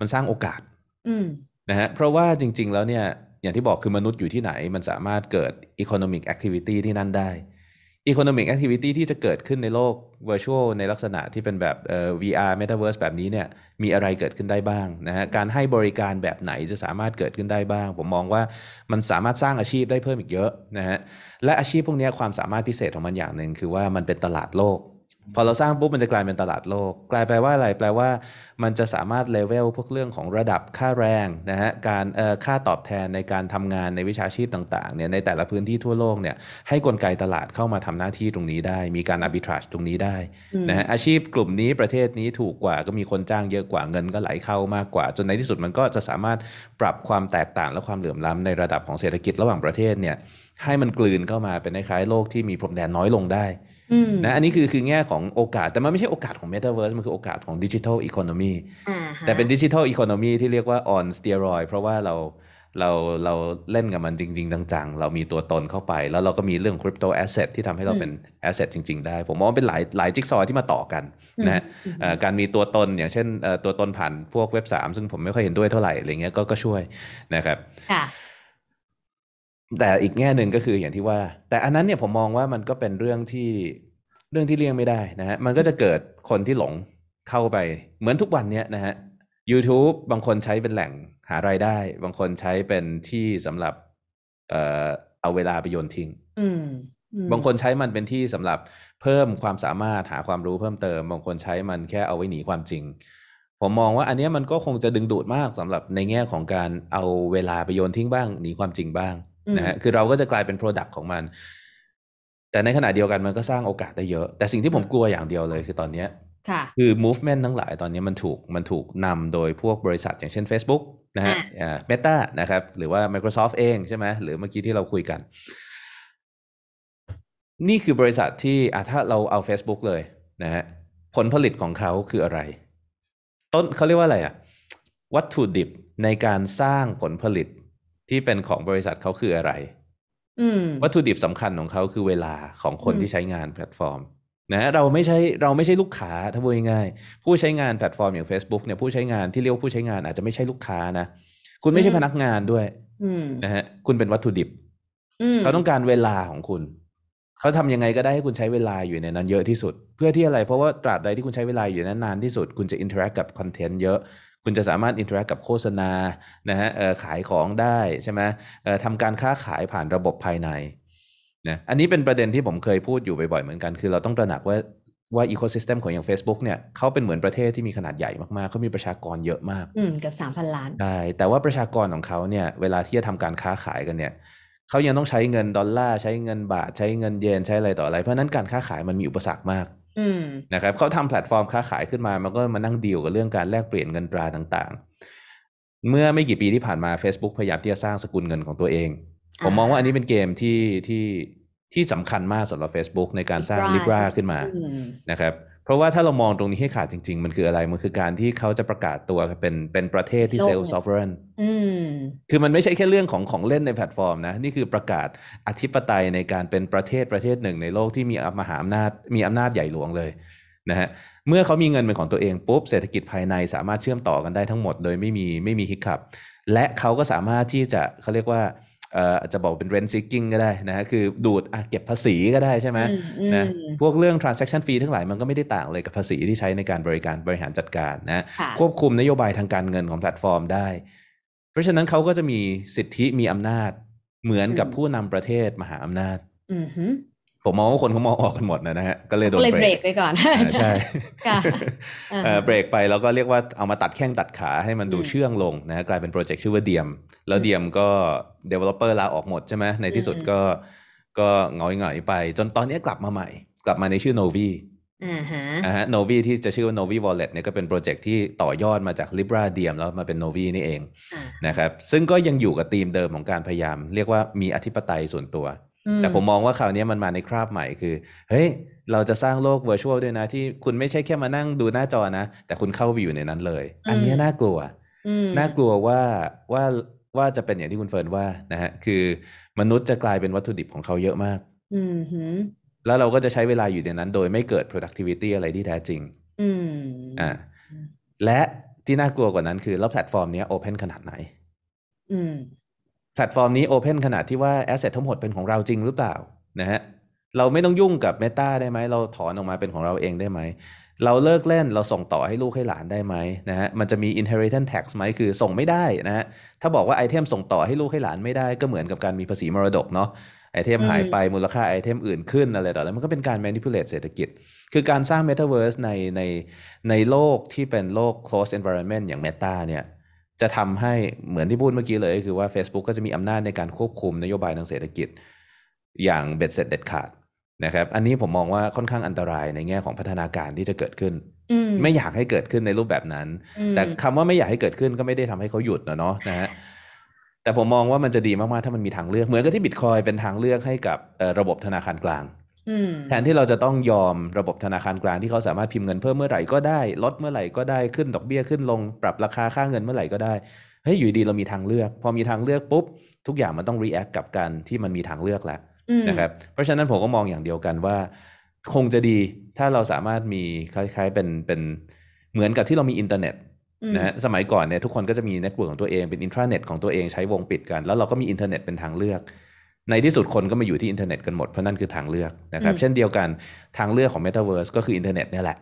มันสร้างโอกาสนะฮะเพราะว่าจริงๆแล้วเนี่ย อย่างที่บอกคือมนุษย์อยู่ที่ไหน มันสามารถเกิด economic activity ที่นั่นได้อคโนมิกแอคทิวิตี้ที่จะเกิดขึ้นในโลกเวอร์ชวลในลักษณะที่เป็นแบบเอ่อ VR Metaverse แบบนี้เนี่ยมีอะไรเกิดขึ้นได้บ้างนะฮะการให้บริการแบบไหนจะสามารถเกิดขึ้นได้บ้าง ผมมองว่ามันสามารถสร้างอาชีพได้เพิ่มอีกเยอะนะฮะและอาชีพพวกนี้ความสามารถพิเศษของมันอย่างหนึ่งคือว่ามันเป็นตลาดโลกพอเราสร้างปุ๊บ มันจะกลายเป็นตลาดโลก กลายแปลว่าอะไร แปลว่ามันจะสามารถเลเวลพวกเรื่องของระดับค่าแรงนะฮะ การค่าตอบแทนในการทำงานในวิชาชีพต่างๆเนี่ยในแต่ละพื้นที่ทั่วโลกเนี่ยให้กลไกตลาดเข้ามาทำหน้าที่ตรงนี้ได้ มีการ arbitrage ตรงนี้ได้นะฮะอาชีพกลุ่มนี้ประเทศนี้ถูกกว่าก็มีคนจ้างเยอะกว่าเงินก็ไหลเข้ามากกว่า จนในที่สุดมันก็จะสามารถปรับความแตกต่างและความเหลื่อมล้าในระดับของเศรษฐกิจระหว่างประเทศเนี่ยให้มันกลืนเข้ามาเป็นคล้ายๆโลกที่มีพรมแดนน้อยลงได้นะอันนี้คือคือแง่ของโอกาสแต่มันไม่ใช่โอกาสของเมตาเวิร์สมันคือโอกาสของดิจิทัลอีโคโนมีแต่เป็นดิจิทัลอีโคโนมีที่เรียกว่าออนสเตียรอยเพราะว่าเราเราเราเล่นกับมันจริงๆ จังๆ เรามีตัวตนเข้าไป แล้วเราก็มีเรื่องคริปโตแอสเซทที่ทำให้เราเป็นแอสเซทจริงๆได้ ผมมองเป็นหลายหลายจิ๊กซอที่มาต่อกันนะฮะการมีตัวตน อย่างเช่นตัวตนผ่านพวกเว็บ 3 ซึ่งผมไม่ค่อยเห็นด้วยเท่าไหร่อะไรเงี้ยก็ก็ช่วยนะครับค่ะแต่อีกแง่หนึ่งก็คืออย่างที่ว่า แต่อันนั้นเนี่ยผมมองว่ามันก็เป็นเรื่องที่เรื่องที่เลี่ยงไม่ได้นะฮะมันก็จะเกิดคนที่หลงเข้าไป เหมือนทุกวันเนี้ยนะฮะ YouTube บางคนใช้เป็นแหล่งหารายได้ บางคนใช้เป็นที่สำหรับเอ่อเอาเวลาไปโยนทิ้งบางคนใช้มันเป็นที่สำหรับเพิ่มความสามารถหาความรู้เพิ่มเติม บางคนใช้มันแค่เอาไว้หนีความจริง ผมมองว่าอันนี้มันก็คงจะดึงดูดมากสำหรับในแง่ของการเอาเวลาไปโยนทิ้งบ้างหนีความจริงบ้างนะฮะคือเราก็จะกลายเป็น Product ของมัน แต่ในขณะเดียวกันมันก็สร้างโอกาสได้เยอะ แต่สิ่งที่ผมกลัวอย่างเดียวเลยคือตอนนี้ คือ movement ทั้งหลายตอนนี้มันถูกมันถูกนำโดยพวกบริษัทอย่างเช่น Facebook นะฮะเมตานะครับหรือว่า Microsoft เองใช่ไหมหรือเมื่อกี้ที่เราคุยกัน นี่คือบริษัทที่ถ้าเราเอา Facebook เลยนะฮะผลผลิตของเขาคืออะไร ต้นเขาเรียกว่าอะไรอะวัตถุดิบในการสร้างผลผลิตที่เป็นของบริษัทเขาคืออะไรวัตถุดิบสำคัญของเขาคือเวลาของคนที่ใช้งานแพลตฟอร์ม นะ เราไม่ใช่เราไม่ใช่ลูกค้าถ้าพูดง่ายๆผู้ใช้งานแพลตฟอร์มอย่าง Facebook เนี่ยผู้ใช้งานที่เรียกผู้ใช้งานอาจจะไม่ใช่ลูกค้านะคุณไม่ใช่พนักงานด้วยนะฮะคุณเป็นวัตถุดิบเขาต้องการเวลาของคุณเขาทำยังไงก็ได้ให้คุณใช้เวลาอยู่ในนั้นเยอะที่สุด เพื่อที่อะไร เพราะว่าตราบใดที่คุณใช้เวลาอยู่นั้นนานที่สุด คุณจะอินเทอร์แอคกับคอนเทนต์เยอะคุณจะสามารถอินเทอร์แอคกับโฆษณา นะฮะขายของได้ ใช่ไหมทำการค้าขายผ่านระบบภายใน นะ อันนี้เป็นประเด็นที่ผมเคยพูดอยู่บ่อยๆ เหมือนกัน คือเราต้องตระหนักว่า ว่าอีโคซิสเต็มของอย่าง Facebook เนี่ยเขาเป็นเหมือนประเทศที่มีขนาดใหญ่มากๆ เขามีประชากรเยอะมาก อืมกับสามพันล้าน ใช่ แต่ว่าประชากรของเขาเนี่ย เวลาที่จะทำการค้าขายกันเนี่ยเขายังต้องใช้เงินดอลลาร์ ใช้เงินบาท ใช้เงินเยน ใช้อะไรต่ออะไร เพราะนั้นการค้าขายมันมีอุปสรรคมากนะครับเขาทำแพลตฟอร์มค้าขายขึ้นมามันก็มานั่งดีลกับเรื่องการแลกเปลี่ยนเงินตราต่างๆ เมื่อไม่กี่ปีที่ผ่านมา Facebook พยายามที่จะสร้างสกุลเงินของตัวเอง ผมมองว่าอันนี้เป็นเกมที่ที่ที่สำคัญมากสำหรับ Facebook ในการสร้าง Libra ขึ้นมานะครับเพราะว่าถ้าเรามองตรงนี้ให้ขาดจริงๆ มันคืออะไร มันคือการที่เขาจะประกาศตัวเป็นเป็นประเทศที่เซลล์ซอฟเวอร์นคือมันไม่ใช่แค่เรื่องของของเล่นในแพลตฟอร์มนะ นี่คือประกาศอธิปไตยในการเป็นประเทศประเทศหนึ่งในโลกที่มีมหาอำนาจมีอำนาจใหญ่หลวงเลยนะฮะ เมื่อเขามีเงินเป็นของตัวเอง ปุ๊บ เศรษฐกิจภายในสามารถเชื่อมต่อกันได้ทั้งหมดโดยไม่มีไม่มีฮิกคับ และเขาก็สามารถที่จะเขาเรียกว่าอาจจะบอกเป็น rent seeking ก็ได้นะ คือดูดเก็บภาษีก็ได้ใช่ไหมนะพวกเรื่อง transaction fee ทั้งหลายมันก็ไม่ได้ต่างเลยกับภาษีที่ใช้ในการบริการบริหารจัดการนะ ควบคุมนโยบายทางการเงินของแพลตฟอร์มได้ เพราะฉะนั้นเขาก็จะมีสิทธิมีอำนาจ เหมือนกับผู้นำประเทศมหาอำนาจผมมองว่าคนเขามองออกกันหมดนะฮะก็เลยโดนเบรกไปก่อน ใช่เบรกไปแล้วก็เรียกว่าเอามาตัดแข้งตัดขาให้มันดูเชื่องลงนะกลายเป็นโปรเจกต์ชื่อว่าเดียม แล้วเดียมก็เเดลลอปเปอร์ลาออกหมดใช่ไหมในที่สุดก็ก็เงอยเงยไป จนตอนนี้กลับมาใหม่ กลับมาในชื่อโนวีอ่าฮะโนวีที่จะชื่อว่าโนวีวอลเล็ตเนี่ยก็เป็นโปรเจกต์ที่ต่อยอดมาจาก Libra ดียมแล้วมาเป็นโนวีนี่เองนะครับซึ่งก็ยังอยู่กับธีมเดิมของการพยายาม เรียกว่ามีอธิปไตยส่วนตัวแต่ผมมองว่าข่าวนี้มันมาในคราบใหม่คือ เฮ้ย เราจะสร้างโลกเวอร์ชวลด้วยนะ ที่คุณไม่ใช่แค่มานั่งดูหน้าจอนะ แต่คุณเข้าไปอยู่ในนั้นเลย อันนี้น่ากลัวน่ากลัวว่าว่าว่าจะเป็นอย่างที่คุณเฟิร์นว่านะฮะ คือมนุษย์จะกลายเป็นวัตถุดิบของเขาเยอะมากแล้วเราก็จะใช้เวลาอยู่ในนั้นโดยไม่เกิด productivity อะไรที่แท้จริงอ่าและที่น่ากลัวกว่านั้นคือแล้วแพลตฟอร์มนี้ open ขนาดไหนแพลตฟอร์มนี้โอเพนขนาดที่ว่า แอสเซททั้งหมด เป็นของเราจริงหรือเปล่านะฮะเราไม่ต้องยุ่งกับ Meta ได้ไหม เราถอนออกมาเป็นของเราเองได้ไหม เราเลิกเล่นเราส่งต่อให้ลูกให้หลานได้ไหมนะฮะมันจะมี inheritance tax ไหมคือส่งไม่ได้นะฮะถ้าบอกว่าไอเทมส่งต่อให้ลูกให้หลานไม่ได้ก็เหมือนกับการมีภาษีมรดกเนาะไอเทมหายไปมูลค่าไอเทมอื่นขึ้นอะไรต่อแล้วมันก็เป็นการ manipulate เศรษฐกิจ คือการสร้าง metaverse ในในในโลกที่เป็นโลก c l o s e environment อย่าง Meta เนี่ยจะทำให้เหมือนที่พูดเมื่อกี้เลย คือว่า Facebook ก็จะมีอำนาจในการควบคุมนโยบายทางเศรษฐกิจ อย่างเบ็ดเสร็จเด็ดขาดนะครับอันนี้ผมมองว่าค่อนข้างอันตรายในแง่ของพัฒนาการที่จะเกิดขึ้น ไม่อยากให้เกิดขึ้นในรูปแบบนั้น แต่คำว่าไม่อยากให้เกิดขึ้นก็ไม่ได้ทำให้เขาหยุดนะเนาะนะฮะแต่ผมมองว่ามันจะดีมากๆถ้ามันมีทางเลือกเหมือนกับที่บิตคอยเป็นทางเลือกให้กับระบบธนาคารกลางแทนที่เราจะต้องยอมระบบธนาคารกลางที่เขาสามารถพิมพ์เงินเพิ่มเมื่อไหร่ก็ได้ ลดเมื่อไหร่ก็ได้ขึ้นดอกเบี้ยขึ้นลง ปรับราคาค่าเงินเมื่อไหร่ก็ได้เฮ้ยอยู่ดีเรามีทางเลือก พอมีทางเลือกปุ๊บทุกอย่างมันต้องรีแอคกับการที่มันมีทางเลือกแล้วนะครับเพราะฉะนั้นผมก็มองอย่างเดียวกันว่า คงจะดีถ้าเราสามารถมีคล้ายๆ เป็นเป็นเหมือนกับที่เรามีอินเทอร์เน็ตนะฮะสมัยก่อนเนี่ยทุกคนก็จะมีเน็ตเวิร์กของตัวเองเป็นอินทราเน็ตของตัวเองใช้วงปิดกันแล้วเราก็มีอินเทอร์เน็ตเป็นทางเลือกในที่สุดคนก็มาอยู่ที่อินเทอร์เน็ตกันหมดเพราะนั่นคือทางเลือกนะครับ เช่นเดียวกันทางเลือกของ Metaverse ก็คืออินเทอร์เน็ตนี่แหละ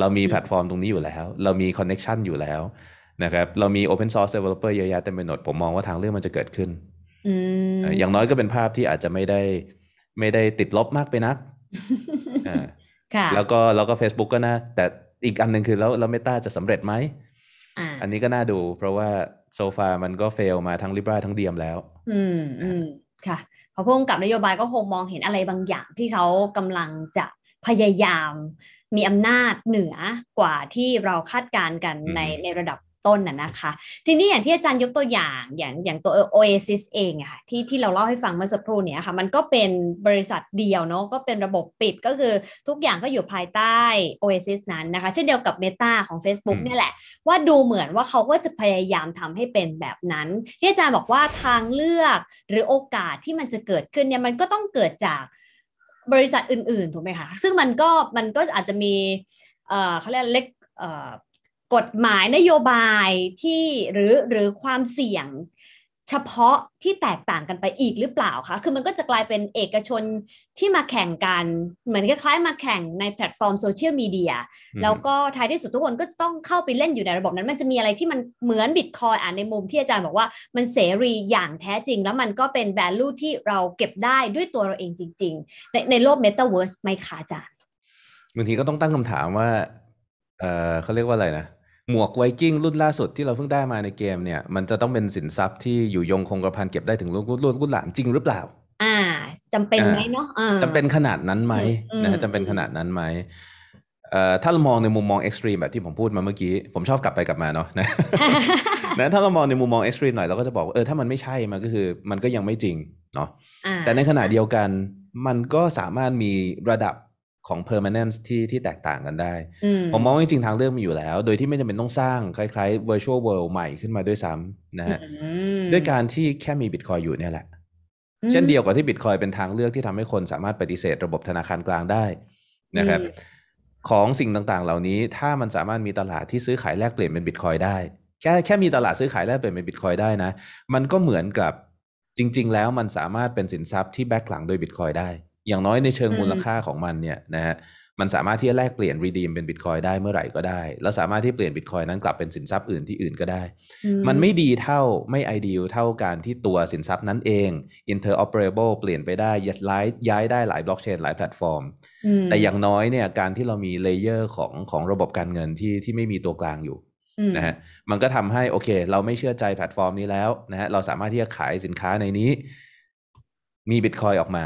เรามีแพลตฟอร์มตรงนี้อยู่แล้ว เรามีคอนเน็ชันอยู่แล้วนะครับเรามี Open Source Developer เยอะแยะเต็มไปหมดผมมองว่าทางเลือกมันจะเกิดขึ้นอย่างน้อยก็เป็นภาพที่อาจจะไม่ได้ไม่ได้ติดลบมากไปนัก แล้วก็แล้วก็ Facebook ก็น่าแต่อีกอันหนึ่งคือแล้วแล้วเมตาจะสำเร็จไหมอันนี้ก็น่าดู เพราะว่าโซฟา มันก็เฟลมาทั้ง Libra ทั้งเดียมแล้วอืมอืมค่ะพอพุ่งกับนโยบายก็คงมองเห็นอะไรบางอย่างที่เขากำลังจะพยายาม มีอำนาจเหนือกว่าที่เราคาดการณ์กันในในระดับต้นน่ะนะคะทีนี้อย่างที่อาจารย์ยกตัวอย่างอย่างอย่างตัว Oasis เองอะค่ะที่ที่เราเล่าให้ฟังเมื่อสักครู่เนี้ยค่ะมันก็เป็นบริษัทเดียวเนาะก็เป็นระบบปิดก็คือทุกอย่างก็อยู่ภายใต้ Oasis นั้นนะคะเช่นเดียวกับ Meta ของ Facebook เนี่ยแหละ ว่าดูเหมือนว่าเขาก็จะพยายามทำให้เป็นแบบนั้น ที่อาจารย์บอกว่าทางเลือกหรือโอกาสที่มันจะเกิดขึ้นเนี่ยมันก็ต้องเกิดจากบริษัทอื่นๆถูกไหมคะซึ่งมันก็มันก็อาจจะมีเขาเรียกเล็กกฎหมายนโยบายที่หรือหรือความเสี่ยง เฉพาะที่แตกต่างกันไปอีกหรือเปล่าคะคือมันก็จะกลายเป็นเอกชนที่มาแข่งกันเหมือนคล้ายๆมาแข่งในแพลตฟอร์มโซเชียลมีเดียแล้วก็ท้ายที่สุดทุกคนก็จะต้องเข้าไปเล่นอยู่ในระบบนั้น มันจะมีอะไรที่มันเหมือนบิตคอยอ่านในมุมที่อาจารย์บอกว่ามันเสรีอย่างแท้จริง แล้วมันก็เป็นแวลูที่เราเก็บได้ด้วยตัวเราเองจริง ๆ ในในโลกเมตาเวิร์สไมคะอาจารย์บางทีก็ต้องตั้งคำถามว่าเออเขาเรียกว่าอะไรนะหมวกไวกิ้งรุ่นล่าสุดที่เราเพิ่งได้มาในเกมเนี่ยมันจะต้องเป็นสินทรัพย์ที่อยู่ยงคงกระพันเก็บได้ถึงรุ่นรุ่นรุ่นหลานจริงหรือเปล่าอ่าจำเป็นไหมเนาะจำเป็นขนาดนั้นไหมนะจำเป็นขนาดนั้นไหมถ้าเรามองในมุมมองเอ็กซ์ตรีมแบบที่ผมพูดมาเมื่อกี้ผมชอบกลับไปกลับมาเนาะนะนะถ้าเรามองในมุมมองเอ็กซ์ตรีมหน่อยเราก็จะบอกเออถ้ามันไม่ใช่มันก็คือมันก็ยังไม่จริงเนาะแต่ในขณะเดียวกัน มันก็สามารถมีระดับของ permanence ที่ที่แตกต่างกันได้ ผมมองว่าจริงทางเลือกมีอยู่แล้ว โดยที่ไม่จำเป็นต้องสร้างคล้ายๆ virtual world ใหม่ขึ้นมาด้วยซ้ำนะฮะด้วยการที่แค่มี bitcoin อยู่เนี่ยแหละ เช่นเดียวกับที่ bitcoin เป็นทางเลือกที่ทำให้คนสามารถปฏิเสธระบบธนาคารกลางได้นะครับ ของสิ่งต่างๆเหล่านี้ถ้ามันสามารถมีตลาดที่ซื้อขายแลกเปลี่ยนเป็น bitcoin ได้แค่แค่มีตลาดซื้อขายแลกเปลี่ยนเป็น bitcoin ได้นะ มันก็เหมือนกับจริง ๆ แล้วมันสามารถเป็นสินทรัพย์ที่แบ็กหลังโดย bitcoin ได้อย่างน้อยในเชิงมูลค่าของมันเนี่ยนะฮะมันสามารถที่จะแลกเปลี่ยนรีดีมเป็นบิตคอยได้เมื่อไหร่ก็ได้ แล้วสามารถที่เปลี่ยนบิตคอยนั้นกลับเป็นสินทรัพย์อื่นที่อื่นก็ได้ มันไม่ดีเท่าไม่ไอเดียเท่าการที่ตัวสินทรัพย์นั้นเอง interoperable เปลี่ยนไปได้ย้ายย้ายได้หลายบล็อกเชนหลายแพลตฟอร์มแต่อย่างน้อยเนี่ยการที่เรามีเลเยอร์ของของระบบการเงินที่ที่ไม่มีตัวกลางอยู่นะฮะมันก็ทำให้โอเค เราไม่เชื่อใจแพลตฟอร์มนี้แล้วนะฮะเราสามารถที่จะขายสินค้าในนี้ มีบิตคอยออกมา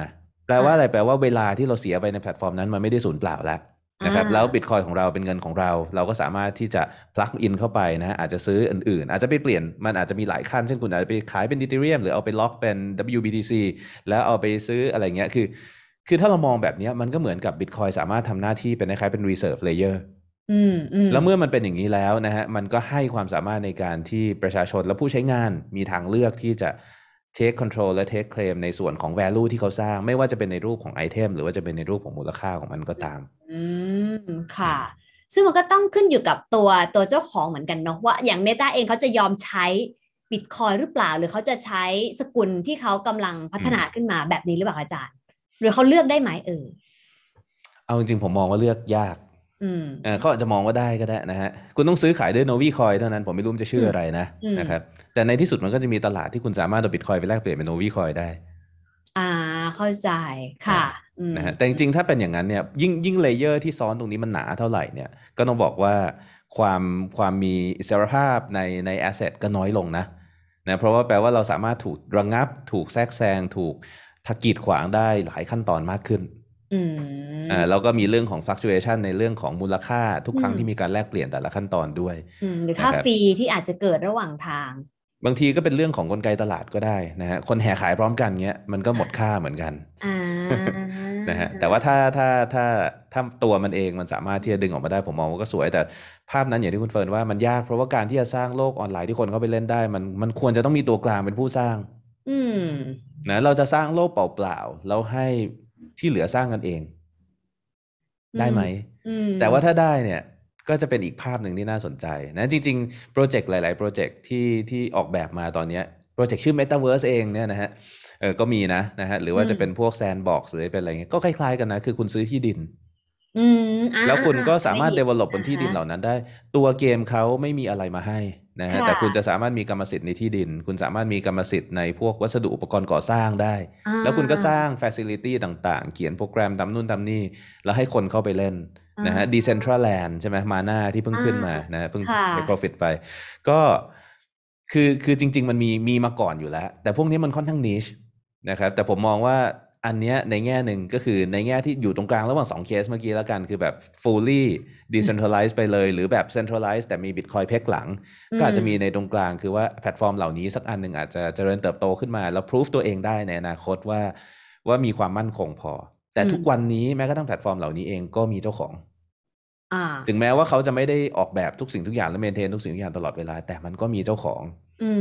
แปลว่าอะไรแปลว่าเวลาที่เราเสียไปในแพลตฟอร์มนั้นมันไม่ได้สูญเปล่าแล้วนะครับ แล้วบิตคอยของเราเป็นเงินของเรา เราก็สามารถที่จะพลักอินเข้าไปนะอาจจะซื้ออื่น ๆ อาจจะไปเปลี่ยน มันอาจจะมีหลายขั้น เช่นคุณอาจจะไปขายเป็นดิททเรียมหรือเอาไปล็อกเป็น WBTC แล้วเอาไปซื้ออะไรเงี้ยคือ คือถ้าเรามองแบบนี้มันก็เหมือนกับบิตคอยสามารถทำหน้าที่เป็นคล้ายเป็น reserve layer แล้วเมื่อมันเป็นอย่างนี้แล้วนะฮะมันก็ให้ความสามารถในการที่ประชาชนและผู้ใช้งานมีทางเลือกที่จะเทคคอนโทรลและเทคเคลมในส่วนของ value ที่เขาสร้าง ไม่ว่าจะเป็นในรูปของไอเทมหรือว่าจะเป็นในรูปของมูลค่าของมันก็ตาม อืมค่ะ ซึ่งมันก็ต้องขึ้นอยู่กับตัวตัวเจ้าของเหมือนกันเนาะว่าอย่าง Meta เองเขาจะยอมใช้บิตคอยหรือเปล่า หรือเขาจะใช้สกุลที่เขากำลังพัฒนาขึ้นมาแบบนี้หรือเปล่าอาจารย์ หรือเขาเลือกได้ไหมเออเอาจริงผมมองว่าเลือกยากเขาอาจจะมองว่าได้ก็ได้นะฮะคุณต้องซื้อขายด้วยโนวีคอยเท่านั้นผมไม่รู้จะชื่ออะไรนะนะครับแต่ในที่สุดมันก็จะมีตลาดที่คุณสามารถเอาบิตคอยไปแลกเปลี่ยนเป็นโนวีคอยได้ อ่าเข้าใจ ค่ะนะฮะแต่จริงๆ ถ้าเป็นอย่างนั้นเนี่ยยิ่งยิ่งเลเยอร์ที่ซ้อนตรงนี้มันหนาเท่าไหร่เนี่ยก็ต้องบอกว่าความความมีอิสรภาพในในแอสเซทก็น้อยลงนะนะเพราะว่าแปลว่าเราสามารถถูกระงงับ ถูกแทรกแซง ถูกถกกีดขวางได้หลายขั้นตอนมากขึ้นอ่าเราก็มีเรื่องของ fluctuation ในเรื่องของมูลค่าทุกครั้งที่มีการแลกเปลี่ยนแต่ละขั้นตอนด้วยหรือค่าฟรีที่อาจจะเกิดระหว่างทาง บางทีก็เป็นเรื่องของกลไกตลาดก็ได้นะฮะคนแห่ขายพร้อมกันเงี้ยมันก็หมดค่าเหมือนกันนะฮะแต่ว่าถ้าถ้าถ้า ถ้าตัวมันเองมันสามารถที่จะดึงออกมาได้ผมมองว่าก็สวย แต่ ภาพนั้นอย่างที่คุณเฟิร์นว่ามันยากเพราะว่าการที่จะสร้างโลกออนไลน์ที่คนเข้าไปเล่นได้มันมันควรจะต้องมีตัวกลางเป็นผู้สร้างอืมนะเราจะสร้างโลกเปล่าๆแล้วให้ที่เหลือสร้างกันเอง ได้ไหม แต่ว่าถ้าได้เนี่ย ก็จะเป็นอีกภาพหนึ่งที่น่าสนใจ นะ จริงๆโปรเจกต์ หลาย ๆ โปรเจกต์ที่ที่ออกแบบมาตอนนี้โปรเจกต์ชื่อ Metaverse เองเนี่ยนะฮะเออก็มีนะนะฮะ หรือว่าจะเป็นพวกแซนบ็อกซ์หรือเป็นอะไรเงี้ยก็คล้าย ๆ กันนะ คือคุณซื้อที่ดินแล้วคุณก็สามารถ develop บนที่ดินเหล่านั้นได้ ตัวเกมเขาไม่มีอะไรมาให้นะฮะแต่คุณจะสามารถมีกรรมสิทธิ์ในที่ดิน คุณสามารถมีกรรมสิทธิ์ในพวกวัสดุอุปกรณ์ก่อสร้างได้ แล้วคุณก็สร้างฟสิลิตี้ต่าง ๆ เขียนโปรแกรมทำนู่นทำนี่ แล้วให้คนเข้าไปเล่นนะฮะดีเซนทรัลแลนด์ใช่ไหม มาหน้าที่เพิ่งขึ้นมานะเพิ่งได้โปรฟิตไป ก็คือคือจริง ๆ มันมีมีมาก่อนอยู่แล้ว แต่พวกนี้มันค่อนข้างนิชนะครับ แต่ผมมองว่าอันเนี้ยในแง่หนึ่งก็คือในแง่ที่อยู่ตรงกลางระหว่าง 2 เคสเมื่อกี้แล้วกันคือแบบ fully decentralized ไปเลย หรือแบบ centralized แต่มี Bitcoin เพกหลัง ก็อาจจะมีในตรงกลางคือว่าแพลตฟอร์มเหล่านี้ สักอันหนึ่งอาจจะเจริญเติบโตขึ้นมา แล้วพิสูจตัวเองได้ในอนาคตว่าว่ามีความมั่นคงพอ แต่ทุกวันนี้แม้กระทั่งแพลตฟอร์มเหล่านี้เองก็มีเจ้าของถึงแม้ว่าเขาจะไม่ได้ออกแบบทุกสิ่งทุกอย่างและเมนเทนทุกสิ่งทุกอย่างตลอดเวลา แต่มันก็มีเจ้าของ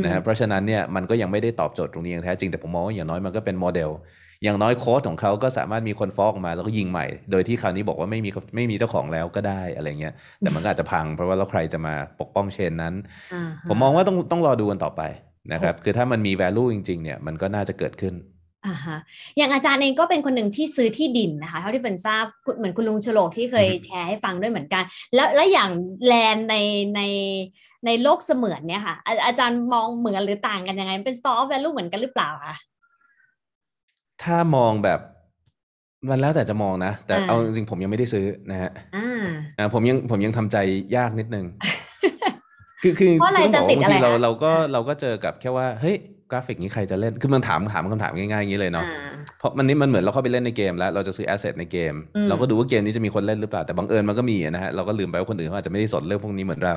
นะครับเพราะฉะนั้นเนี่ยมันก็ยังไม่ได้ตอบโจทย์ตรงนี้อย่างแท้จริงแต่ผมมองว่าอย่างน้อยมันก็เป็นโมเดลอย่างน้อยโค้ดของเขาก็สามารถมีคนฟ้องกมาแล้วก็ยิงใหม่ โดยที่คราวนี้บอกว่าไม่มีไม่มีเจ้าของแล้วก็ได้อะไรเงี้ยแต่มันก็อาจจะพังเพราะว่าแล้วใครจะมาปกป้องเชนนั้น ผมมองว่าต้องต้องรอดูกันต่อไปนะครับคือถ้ามันมี value จริง ๆ เนี่ยมันก็น่าจะเกิดขึ้นอ่าฮะอย่างอาจารย์เองก็เป็นคนหนึ่งที่ซื้อที่ดินนะคะ เท่าที่เฟินทราบเหมือนคุณลุงฉลกที่เคยแชร์ให้ฟังด้วยเหมือนกัน แล้วและอย่างแลนในในในโลกเสมือนเนี่ยค่ะ อาจารย์มองเหมือนหรือต่างกันยังไงเป็น store of value เหมือนกันหรือเปล่าคะถ้ามองแบบมันแล้วแต่จะมองนะแต่เอาจริงๆผมยังไม่ได้ซื้อนะฮะอ่าผมยังผมยังทำใจยากนิดนึง คือคือเพราะอะไรจะติดอะไรเราเราก็เราก็เจอกับแค่ว่าเฮ้ยกราฟิกนี้ใครจะเล่นคือมันถามถามคำถามง่ายๆอย่างนี้เลยเนาะเพราะมันนี่มันเหมือนเราเข้าไปเล่นในเกมแล้วเราจะซื้อแอสเซทในเกม เราก็ดูว่าเกมนี้จะมีคนเล่นหรือเปล่าแต่บังเอิญมันก็มีนะฮะเราก็ลืมไปว่าคนอื่นเขาอาจจะไม่ได้สนเรื่องพวกนี้เหมือนเรา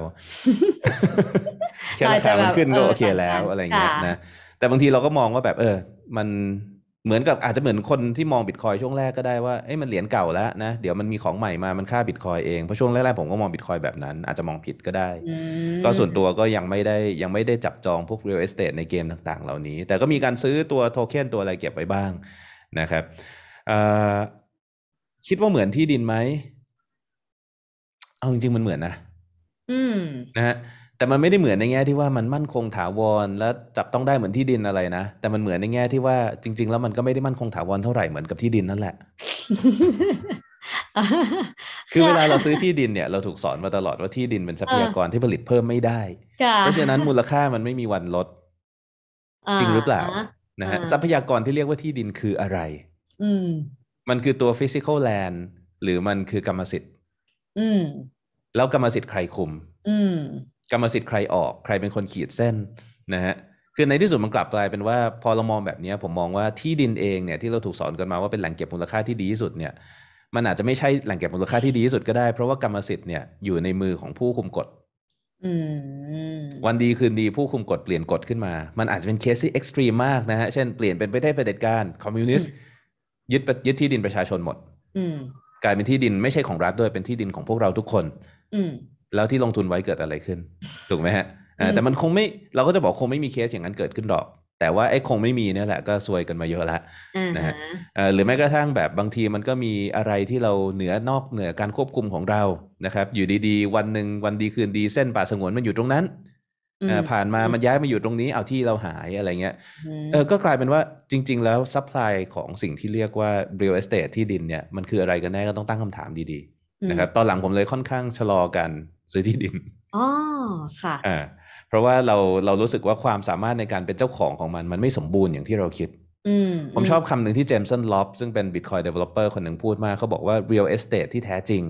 แค่ราคามันขึ้นก็โอเคแล้วอะไรเงี้ยนะแต่บางทีเราก็มองว่าแบบ เออ มันเหมือนกับอาจจะเหมือนคนที่มองบิตคอยช่วงแรกก็ได้ว่าเอ้ยมันเหรียญเก่าแล้วนะ เดี๋ยวมันมีของใหม่มา มันค่าบิตคอยเอง เพราะช่วงแรกๆ ผมก็มองบิตคอยแบบนั้นอาจจะมองผิดก็ได้ก็ส่วนตัวก็ยังไม่ได้ยังไม่ได้จับจองพวก real estate ในเกมต่างๆ เหล่านี้ แต่ก็มีการซื้อตัวโทเค็นตัวอะไรเก็บไว้บ้างนะครับคิดว่าเหมือนที่ดินไหมเอาจริงๆมันเหมือนนะนะฮะแต่มันไม่ได้เหมือนในแง่ที่ว่ามันมั่นคงถาวร และจับต้องได้เหมือนที่ดินอะไรนะแต่มันเหมือนในแง่ที่ว่า จริง ๆแล้วมันก็ไม่ได้มั่นคงถาวรเท่าไหร่เหมือนกับที่ดินนั่นแหละ คือเวลาเราซื้อที่ดินเนี่ย เราถูกสอนมาตลอดว่าที่ดินเป็นทรัพยากรที่ผลิตเพิ่มไม่ได้เพราะฉะนั้นมูลค่ามันไม่มีวันลดจริงหรือเปล่า นะฮะทรัพยากรที่เรียกว่าที่ดินคืออะไร อืม มันคือตัวฟิสิกอลแลนด์ หรือมันคือกรรมสิทธิ์อืม แล้วกรรมสิทธิ์ใครคุม อืมกรรมสิทธิ์ใครออกใครเป็นคนขีดเส้น นะฮะคือในที่สุดมันกลับกลายเป็นว่า พอเรามองแบบนี้ผมมองว่าที่ดินเองเนี่ยที่เราถูกสอนกันมาว่าเป็นแหล่งเก็บมูลค่าที่ดีที่สุดเนี่ย มันอาจจะไม่ใช่แหล่งเก็บมูลค่าที่ดีที่สุดก็ได้ เพราะว่ากรรมสิทธิ์เนี่ยอยู่ในมือของผู้คุมกฎวันดีคืนดีผู้คุมกฎเปลี่ยนกฎขึ้นมามันอาจจะเป็นเคสที่เอ็กซ์ตรีมมากนะฮะเช่นเปลี่ยนเป็นไปได้ประเด็จการคอมมิวนิสต์ยึดยึดที่ดินประชาชนหมดกลายเป็นที่ดินไม่ใช่ของรัฐด้วยเป็นที่ดินของพวกเราทุกคนแล้วที่ลงทุนไว้เกิดอะไรขึ้น ถูกไหมฮะแต่มันคงไม่เราก็จะบอกคงไม่มีเคสอย่างนั้นเกิดขึ้นหรอก แต่ว่าไอ้คงไม่มีเนี่ยแหละก็ซวยกันมาเยอะละนะฮะหรือแม้กระทั่งแบบบางทีมันก็มีอะไรที่เราเหนือนอกเหนือการควบคุมของเรานะครับ อยู่ดีๆ วันหนึ่งวันดีคืนดีเส้นป่าสงวนมันอยู่ตรงนั้นผ่านมามันย้ายมาอยู่ตรงนี้เอาที่เราหายอะไรเงี้ยเออก็กลายเป็นว่าจริงๆแล้วซัพพลายของสิ่งที่เรียกว่า real estate ที่ดินเนี่ยมันคืออะไรกันแน่ก็ต้องตั้งคำถามดีๆนะครับตอนหลังผมเลยค่อนข้างชะลอการซื้อที่ดินอ๋อค่ะอ่าเพราะว่าเราเรารู้สึกว่าความสามารถในการเป็นเจ้าของของมัน มันไม่สมบูรณ์อย่างที่เราคิดผมชอบคำหนึ่งที่เจมสันล็อบซึ่งเป็น Bitcoin Developer คนหนึ่งพูดมากเขาบอกว่า real estate ที่แท้จริง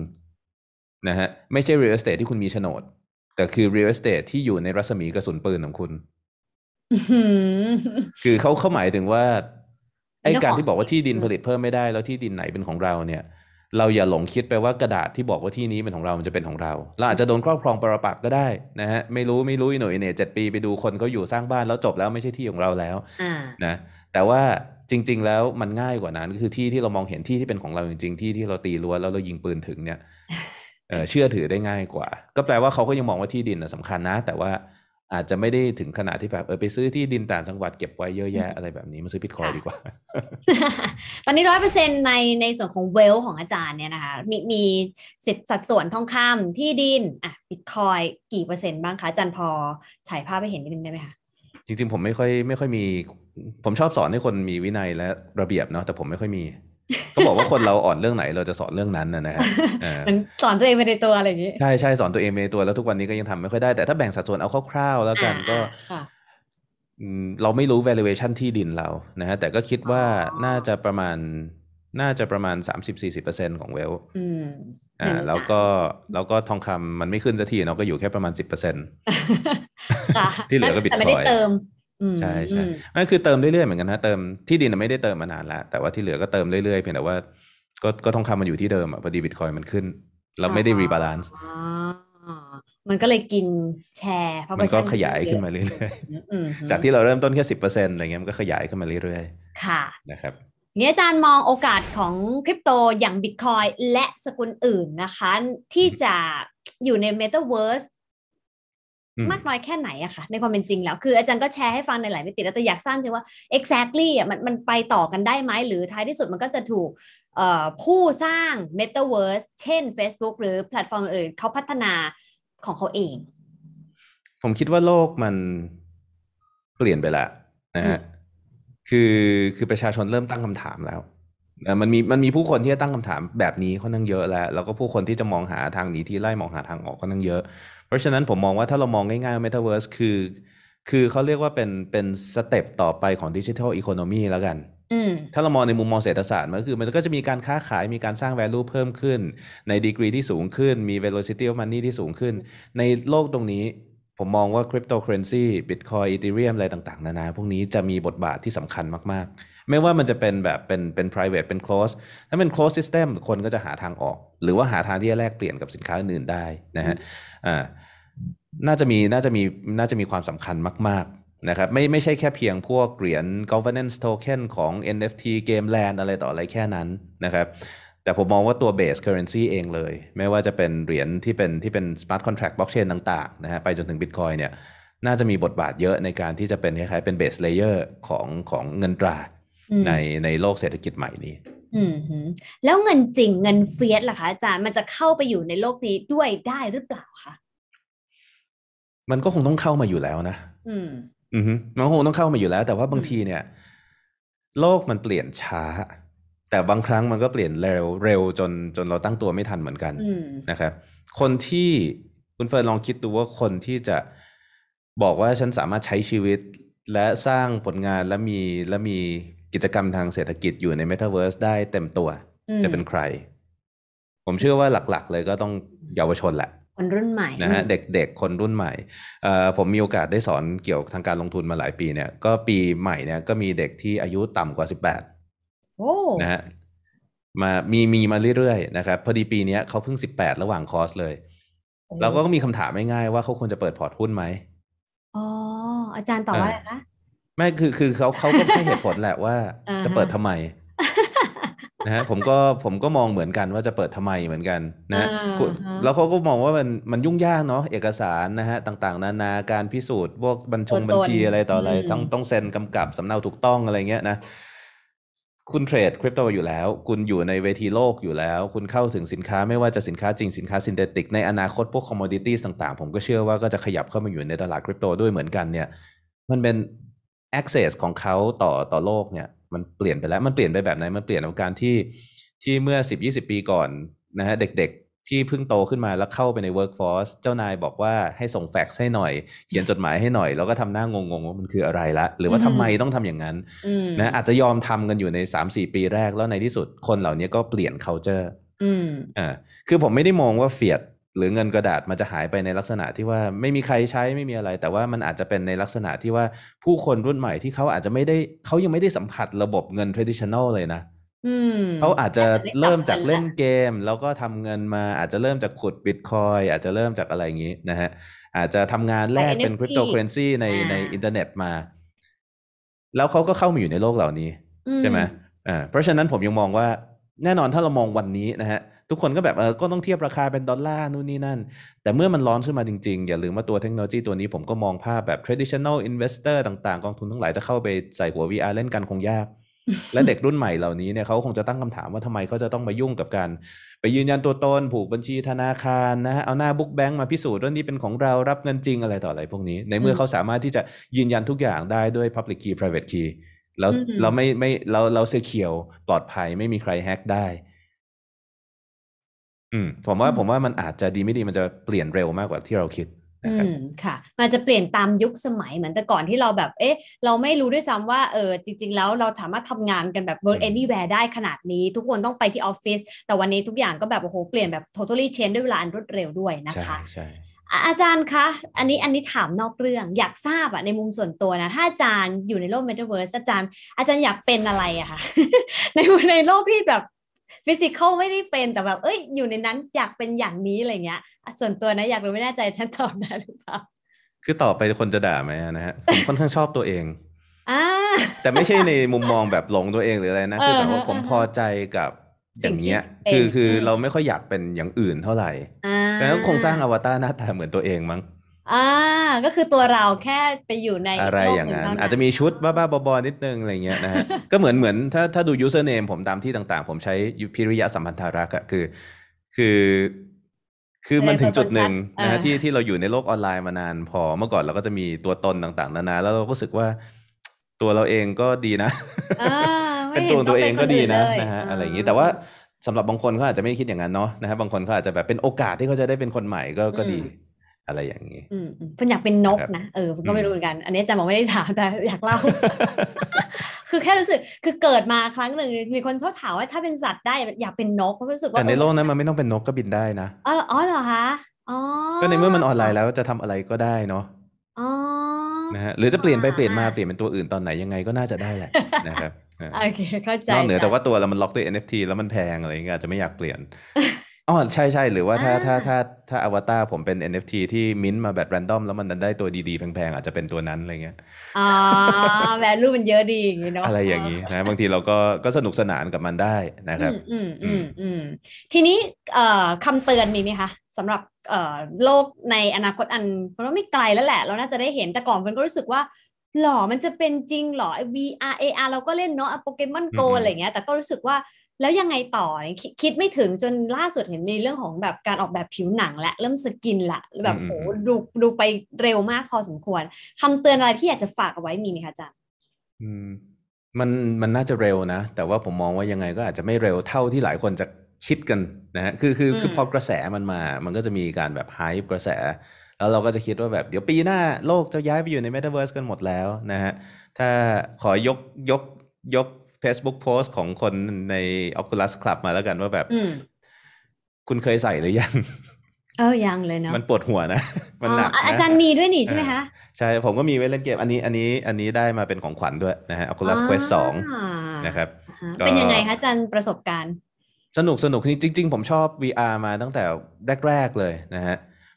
นะฮะไม่ใช่ real estate ที่คุณมีโฉนด แต่คือ real estate ที่อยู่ในรัศมีกระสุนปืนของคุณคือเขาเขาหมายถึงว่าไอ้การที่บอกว่าที่ดินผลิตเพิ่มไม่ได้ แล้วที่ดินไหนเป็นของเราเนี่ยเราอย่าหลงคิดไปว่ากระดาษที่บอกว่าที่นี้เป็นของเรา มันจะเป็นของเรา เราอาจจะโดนครอบครองปรปักก็ได้นะฮะ ไม่รู้ไม่รู้อีหน่อยเนี่ยเจ็ดปีไปดูคนเขาอยู่สร้างบ้านแล้วจบแล้วไม่ใช่ที่ของเราแล้วนะ แต่ว่าจริง ๆ แล้วมันง่ายกว่านั้นก็คือที่ที่เรามองเห็นที่ที่เป็นของเราจริง ๆที่ที่เราตีรั้วแล้วเรายิงปืนถึงเนี่ยเชื่อถือได้ง่ายกว่า ก็แปลว่าเขาก็ยังมองว่าที่ดินสำคัญนะแต่ว่าอาจจะไม่ได้ถึงขนาดที่แบบ เออไปซื้อที่ดินต่างจังหวัดเก็บไว้เยอะแยะอะไรแบบนี้มาซื้อบิตคอยดีกว่า ตอนนี้ร้อยเปอร์เซ็นในในส่วนของเวลของอาจารย์เนี่ยนะคะ มีมีสิทธิสัดส่วนทองคำที่ดินอ่ะบิตคอยกี่เปอร์เซ็นต์บ้างคะ อาจารย์พอฉายภาพไปเห็นนิดนึงได้ไหมคะ จริงๆ ผมไม่ค่อยไม่ค่อยมี ผมชอบสอนให้คนมีวินัยและระเบียบเนาะแต่ผมไม่ค่อยมีก็บอกว่าคนเราอ่อนเรื่องไหนเราจะสอนเรื่องนั้นนะฮะัสอนตัวเองไปในตัวอะไรอย่างนี้ใช่ใช่สอนตัวเองไปในตัวแล้วทุกวันนี้ก็ยังทำไม่ค่อยได้แต่ถ้าแบ่งสัดส่วนเอาคร่าวๆ แล้วกันก็เราไม่รู้ valuation ที่ดินเรานะฮะแต่ก็คิดว่าน่าจะประมาณ น่าจะประมาณ 30-40%ของเวลอ่าแล้วก็แล้วก็ทองคำมันไม่ขึ้นสักทีเนาะก็อยู่แค่ประมาณ10%ที่เหลือก็บิตคอยแต่ไม่ได้เติมใช่ใช่นั่นคือเติมเรื่อย ๆ เหมือนกันนะเติมที่ดินไม่ได้เติมมานานแล้วแต่ว่าที่เหลือก็เติมเรื่อย ๆ เพียงแต่ว่าก็ก็ทองคำมันอยู่ที่เดิมอ่ะพอดีบิตคอยมันขึ้น เราไม่ได้รีบาลานซ์มันก็เลยกินแชร์มันก็ขยายขึ้นมาเรื่อยๆ จากที่เราเริ่มต้นแค่สิบเปอร์เซ็นต์อะไรเงี้ยมันก็ขยายขึ้นมาเรื่อยๆค่ะนะครับเนี้อาจารย์มองโอกาสของคริปโตอย่างบิตคอยและสกุลอื่นนะคะ ที่จะอยู่ในเมตาเวิร์สมากน้อยแค่ไหนอะค่ะ ในความเป็นจริงแล้ว คืออาจารย์ก็แชร์ให้ฟังในหลายมิติแล้วแต่อยากทราบจริงว่า exactly อะมันมันไปต่อกันได้ไหม หรือท้ายที่สุดมันก็จะถูกผู้สร้าง Metaverse เช่น Facebook หรือแพลตฟอร์มอื่นเขาพัฒนาของเขาเอง ผมคิดว่าโลกมันเปลี่ยนไปแล้วนะฮะคือคือประชาชนเริ่มตั้งคำถามแล้วมันมีมันมีผู้คนที่จะตั้งคำถามแบบนี้ค่อนข้างเยอะแล้วแล้วก็ผู้คนที่จะมองหาทางหนีที่ไล่มองหาทางออกค่อนข้างเยอะ เพราะฉะนั้นผมมองว่าถ้าเรามองง่ายๆเมตาเวิร์สคือ คือเขาเรียกว่าเป็นเป็นสเต็ปต่อไปของดิจิทัลอีโคโนมีแล้วกันถ้าเรามองในมุมมองเศรษฐศาสตร์มันคือมันก็จะมีการค้าขายมีการสร้าง value เพิ่มขึ้น ในดีกรีที่สูงขึ้น มี velocity of money ที่สูงขึ้น ในโลกตรงนี้ผมมองว่าคริปโตเคอเรนซีบิตคอยอีเทเรียมอะไรต่างๆนานาพวกนี้จะมีบทบาทที่สำคัญมาก ๆไม่ว่ามันจะเป็นแบบเป็นเป็น private เป็น close ถ้าเป็น close system คนก็จะหาทางออก หรือว่าหาทางที่จะแลกเปลี่ยนกับสินค้าอื่นได้นะฮะ อ่า น่าจะมีน่าจะมีน่าจะมีความสำคัญมากๆนะครับไม่ไม่ใช่แค่เพียงพวกเหรียญ governance token ของ NFT game land อะไรต่ออะไรแค่นั้นนะครับแต่ผมมองว่าตัว base currency เองเลย ไม่ว่าจะเป็นเหรียญที่เป็นที่เป็น smart contract blockchain ต่างๆนะฮะไปจนถึง bitcoin เนี่ยน่าจะมีบทบาทเยอะในการที่จะเป็นคล้ายๆเป็น base layer ของของเงินตราในในโลกเศรษฐกิจใหม่นี้แล้วเงินจริงเงินเฟียสล่ะคะอาจารย์มันจะเข้าไปอยู่ในโลกนี้ด้วยได้หรือเปล่าคะมันก็คงต้องเข้ามาอยู่แล้วนะอืมอืมมันคงต้องเข้ามาอยู่แล้ว แต่ว่าบางทีเนี่ย โลกมันเปลี่ยนช้า แต่บางครั้งมันก็เปลี่ยนเร็วเร็วจนจนเราตั้งตัวไม่ทันเหมือนกันนะครับ คนที่คุณเฟิร์นลองคิดดูว่าคนที่จะบอกว่าฉันสามารถใช้ชีวิตและสร้างผลงานและมีและมีกิจกรรมทางเศรษฐกิจอยู่ในเมตาเวิร์สได้เต็มตัว จะเป็นใคร ผมเชื่อว่าหลักๆ เลยก็ต้องเยาวชนแหละ คนรุ่นใหม่นะฮะเด็ก ๆ คนรุ่นใหม่ผมมีโอกาสได้สอนเกี่ยวทางการลงทุนมาหลายปีเนี่ยก็ปีใหม่เนี่ยก็มีเด็กที่อายุต่ำกว่าสิบแปดนะฮะมามีมีมาเรื่อยๆนะครับ พอดีปีนี้เขาเพิ่งสิบแปดระหว่างคอร์สเลยเราก็มีคำถามง่ายๆว่าเขาควรจะเปิดพอร์ตหุ้นไหมอ๋ออาจารย์ตอบว่าอะไรคะไม่คือคือเขาเขาก็ให้เหตุผลแหละว่าจะเปิดทำไมนะฮะผมก็ผมก็มองเหมือนกันว่าจะเปิดทำไมเหมือนกัน นะแล้วเขาก็มองว่ามันมันยุ่งยากเนาะเอกสารนะฮะต่าง ๆนานาการพิสูจน์พวกบัญชงบัญชีอะไรต่ออะไรต้องต้องเซ็นกำกับสำเนาถูกต้องอะไรเงี้ยนะ คุณเทรดคริปโตอยู่แล้ว คุณอยู่ในเวทีโลกอยู่แล้ว คุณเข้าถึงสินค้าไม่ว่าจะสินค้าจริงสินค้าซินเทติกในอนาคต พวกคอมมอดิตี้ต่างๆ ผมก็เชื่อว่าก็จะขยับเข้ามาอยู่ในตลาดคริปโตด้วยเหมือนกันเนี่ย มันเป็น access ของเขาต่อต่อโลกเนี่ยมันเปลี่ยนไปแล้วมันเปลี่ยนไปแบบไหนมันเปลี่ยนจากการที่ที่เมื่อ 10 20 ปีก่อนนะฮะเด็กๆ ที่เพิ่งโตขึ้นมาแล้วเข้าไปใน workforce เจ้านายบอกว่าให้ส่งแฟกซ์ให้หน่อยเขียนจดหมายให้หน่อยแล้วก็ทำหน้างงๆ ว่ามันคืออะไรละหรือว่าทำไมต้องทำอย่างนั้นนะอาจจะยอมทำกันอยู่ใน 3-4 ปีแรกแล้วในที่สุดคนเหล่านี้ก็เปลี่ยน culture อ่าคือผมไม่ได้มองว่าเฟียดหรือเงินกระดาษมันจะหายไปในลักษณะที่ว่าไม่มีใครใช้ไม่มีอะไร แต่ว่ามันอาจจะเป็นในลักษณะที่ว่าผู้คนรุ่นใหม่ที่เขาอาจจะไม่ได้เขายังไม่ได้สัมผัสระบบเงิน traditional เลยนะเขาอาจจะเริ่มจากเล่นเกม แล้วก็ทำเงินมาอาจจะเริ่มจากขุดบิตคอยอาจจะเริ่มจากอะไรอย่างนี้นะฮะอาจจะทำงานแลกเป็นคริปโตเคอเรนซีในในอินเทอร์เน็ตมา แล้วเขาก็เข้ามาอยู่ในโลกเหล่านี้ใช่ไหมอ่าเพราะฉะนั้นผมยังมองว่าแน่นอนถ้าเรามองวันนี้นะฮะทุกคนก็แบบเออก็ต้องเทียบราคาเป็นดอลลาร์นู่น นี่ นั่น แต่เมื่อมันร้อนขึ้นมาจริง ๆ อย่าลืมว่าตัวเทคโนโลยีตัวนี้ ผมก็มองภาพแบบ traditional investor ต่าง ๆ กองทุนทั้งหลายจะเข้าไปใส่หัว VR เล่นกันคงยาก และเด็กรุ่นใหม่เหล่านี้เนี่ยเขาคงจะตั้งคำถามว่าทำไมเขาจะต้องมายุ่งกับการ ไปยืนยันตัวตน ผูกบัญชีธนาคารนะเอาหน้าบุ๊กแบงค์มาพิสูจน์ว่านี่เป็นของเรารับเงินจริงอะไรต่ออะไรพวกนี้ ในเมื่อเขาสามารถที่จะยืนยันทุกอย่างได้ด้วย public key private key แล้วเราไม่ไม่เราเราเซเคียวปลอดภัยไม่มีใครแฮ็กได้อืมผมว่าผมว่ามันอาจจะดีไม่ดีมันจะเปลี่ยนเร็วมากกว่าที่เราคิดอืมค่ะ มันจะเปลี่ยนตามยุคสมัยเหมือนแต่ก่อนที่เราแบบเอ๊ะ เราไม่รู้ด้วยซ้ำว่าเออจริง ๆ แล้วเราสามารถทำงานกันแบบ work anywhere ได้ขนาดนี้ ทุกคนต้องไปที่ออฟฟิศแต่วันนี้ทุกอย่างก็แบบโอ้โห เปลี่ยนแบบ totally change ด้วยเวลาอันรวดเร็วด้วยนะคะใช่อาจารย์คะอันนี้อันนี้ถามนอกเรื่องอยากทราบอะในมุมส่วนตัวนะ ถ้าอาจารย์อยู่ในโลกเม t าเวิร์สอาจารย์อาจารย์อยากเป็นอะไรอะคะในในโลกที่แบบฟิสิกอลไม่ได้เป็นแต่แบบเอ้ยอยู่ในนั้นอยากเป็นอย่างนี้อะไรเงี้ยส่วนตัวนะอยากรู้ไม่แน่ใจฉันตอบได้หรือเปล่าคือตอบไปคนจะด่าไหมนะฮะผมค่อนข้างชอบตัวเองอแต่ไม่ใช่ในมุมมองแบบหลงตัวเองหรืออะไรนะคือแบบว่าผมพอใจกับอย่างเงี้ยคือคือเราไม่ค่อยอยากเป็นอย่างอื่นเท่าไหร่แต่ต้องคงสร้างอวตารหน้าตาเหมือนตัวเองมั้งอ่าก็คือตัวเราแค่ไปอยู่ในอะไรอย่างนั้น อาจจะมีชุดบ้าๆบอๆนิดนึงอะไรเงี้ยนะฮะก็เหมือนเหมือนถ้าถ้าดู username ผมตามที่ต่างๆ ผมใช้พิริยะสัมพันธารักษ์คือ คือ คือมันถึงจุดหนึ่งนะฮะที่ที่เราอยู่ในโลกออนไลน์มานานพอเมื่อก่อนเราก็จะมีตัวตนต่างๆนานาแล้วเราก็รู้สึกว่า ตัวเราเองก็ดีนะ เป็นตัวตัวเองก็ดีนะนะฮะอะไรอย่างนี้แต่ว่าสำหรับบางคนเขาอาจจะไม่คิดอย่างนั้นเนาะนะฮะบางคนเขาอาจจะแบบเป็นโอกาสที่เขาจะได้เป็นคนใหม่ก็ก็ดีอะไรอย่างนี้คนอยากเป็นนกนะ เออผมก็ไม่รู้เหมือนกัน อันนี้จะบอกไม่ได้ถามแต่อยากเล่า คือแค่รู้สึก คือเกิดมาครั้งหนึ่งมีคนชอบถามว่าถ้าเป็นสัตว์ได้ อยากเป็นนกเพราะรู้สึกว่าแต่ในโลกนั้นมันไม่ต้องเป็นนกก็บินได้นะอ๋อเหรอคะ อ๋อ ก็ในเมื่อมันออนไลน์แล้วจะทำอะไรก็ได้เนาะ อ๋อ นะฮะ หรือจะเปลี่ยนไปเปลี่ยนมาเปลี่ยนเป็นตัวอื่นตอนไหนยังไงก็น่าจะได้แหละนะครับ โอเคเข้าใจนอกเหนือแต่ว่าตัวเรามันล็อกด้วย NFT แล้วมันแพงอะไรเงี้ยจะไม่อยากเปลี่ยนอ๋อใช่ใช่หรือว่าถ้าถ้าถ้าถ้าอวตารผมเป็น NFT ที่มิ้นมาแบบแรนดอมแล้วมันได้ตัวดีๆ แพง ๆ อาจจะเป็นตัวนั้นอะไรเงี้ยอ่าแวลูมันเยอะดีอย่างงี้เนาะอะไรอย่างงี้นะบางทีเราก็ก็สนุกสนานกับมันได้นะครับ อืมอืมอืมทีนี้เอ่อคำเตือนมีไหมคะสำหรับเอ่อโลกในอนาคตอันเพราะว่าไม่ไกลแล้วแหละ เราน่าจะได้เห็นแต่ก่อนเฟินก็รู้สึกว่า หล่อมันจะเป็นจริงหรอ VR AR เราก็เล่นเนาะโปเกมอนโกอะไรเงี้ยแต่ก็รู้สึกว่าแล้วยังไงต่อคคิดไม่ถึงจนล่าสุดเห็นมีเรื่องของแบบการออกแบบผิวหนัง และเริ่มสกินละแบบโหดูดูไปเร็วมากพอสมควร คำเตือนอะไรที่อยากจะฝากเอาไว้มีไหมคะอาจารย์มันมันน่าจะเร็วนะแต่ว่าผมมองว่ายังไงก็อาจจะไม่เร็วเท่าที่หลายคนจะคิดกันนะฮะคือคือคือพอกระแสมันมา มันก็จะมีการแบบไฮป์กระแส แล้วเราก็จะคิดว่าแบบเดี๋ยวปีหน้าโลกจะย้ายไปอยู่ในเมตาเวิร์สกันหมดแล้วนะฮะถ้าขอยกยกยกเฟซบุ๊กโพสของคนใน Oculus Club มาแล้วกัน ว่าแบบคุณเคยใส่หรือยัง เออยังเลยเนาะมันปวดหัวนะมันหนักอาจารย์มีด้วยนี่ใช่ไหมคะ ใช่ ผมก็มีไว้เล่นเกม อันนี้อันนี้อันนี้ได้มาเป็นของขวัญด้วยนะฮะ Oculus Quest 2นะครับเป็นยังไงคะอาจารย์ประสบการณ์ สนุกสนุกจริง ๆ ผมชอบ VR มาตั้งแต่แรกๆเลยนะฮะ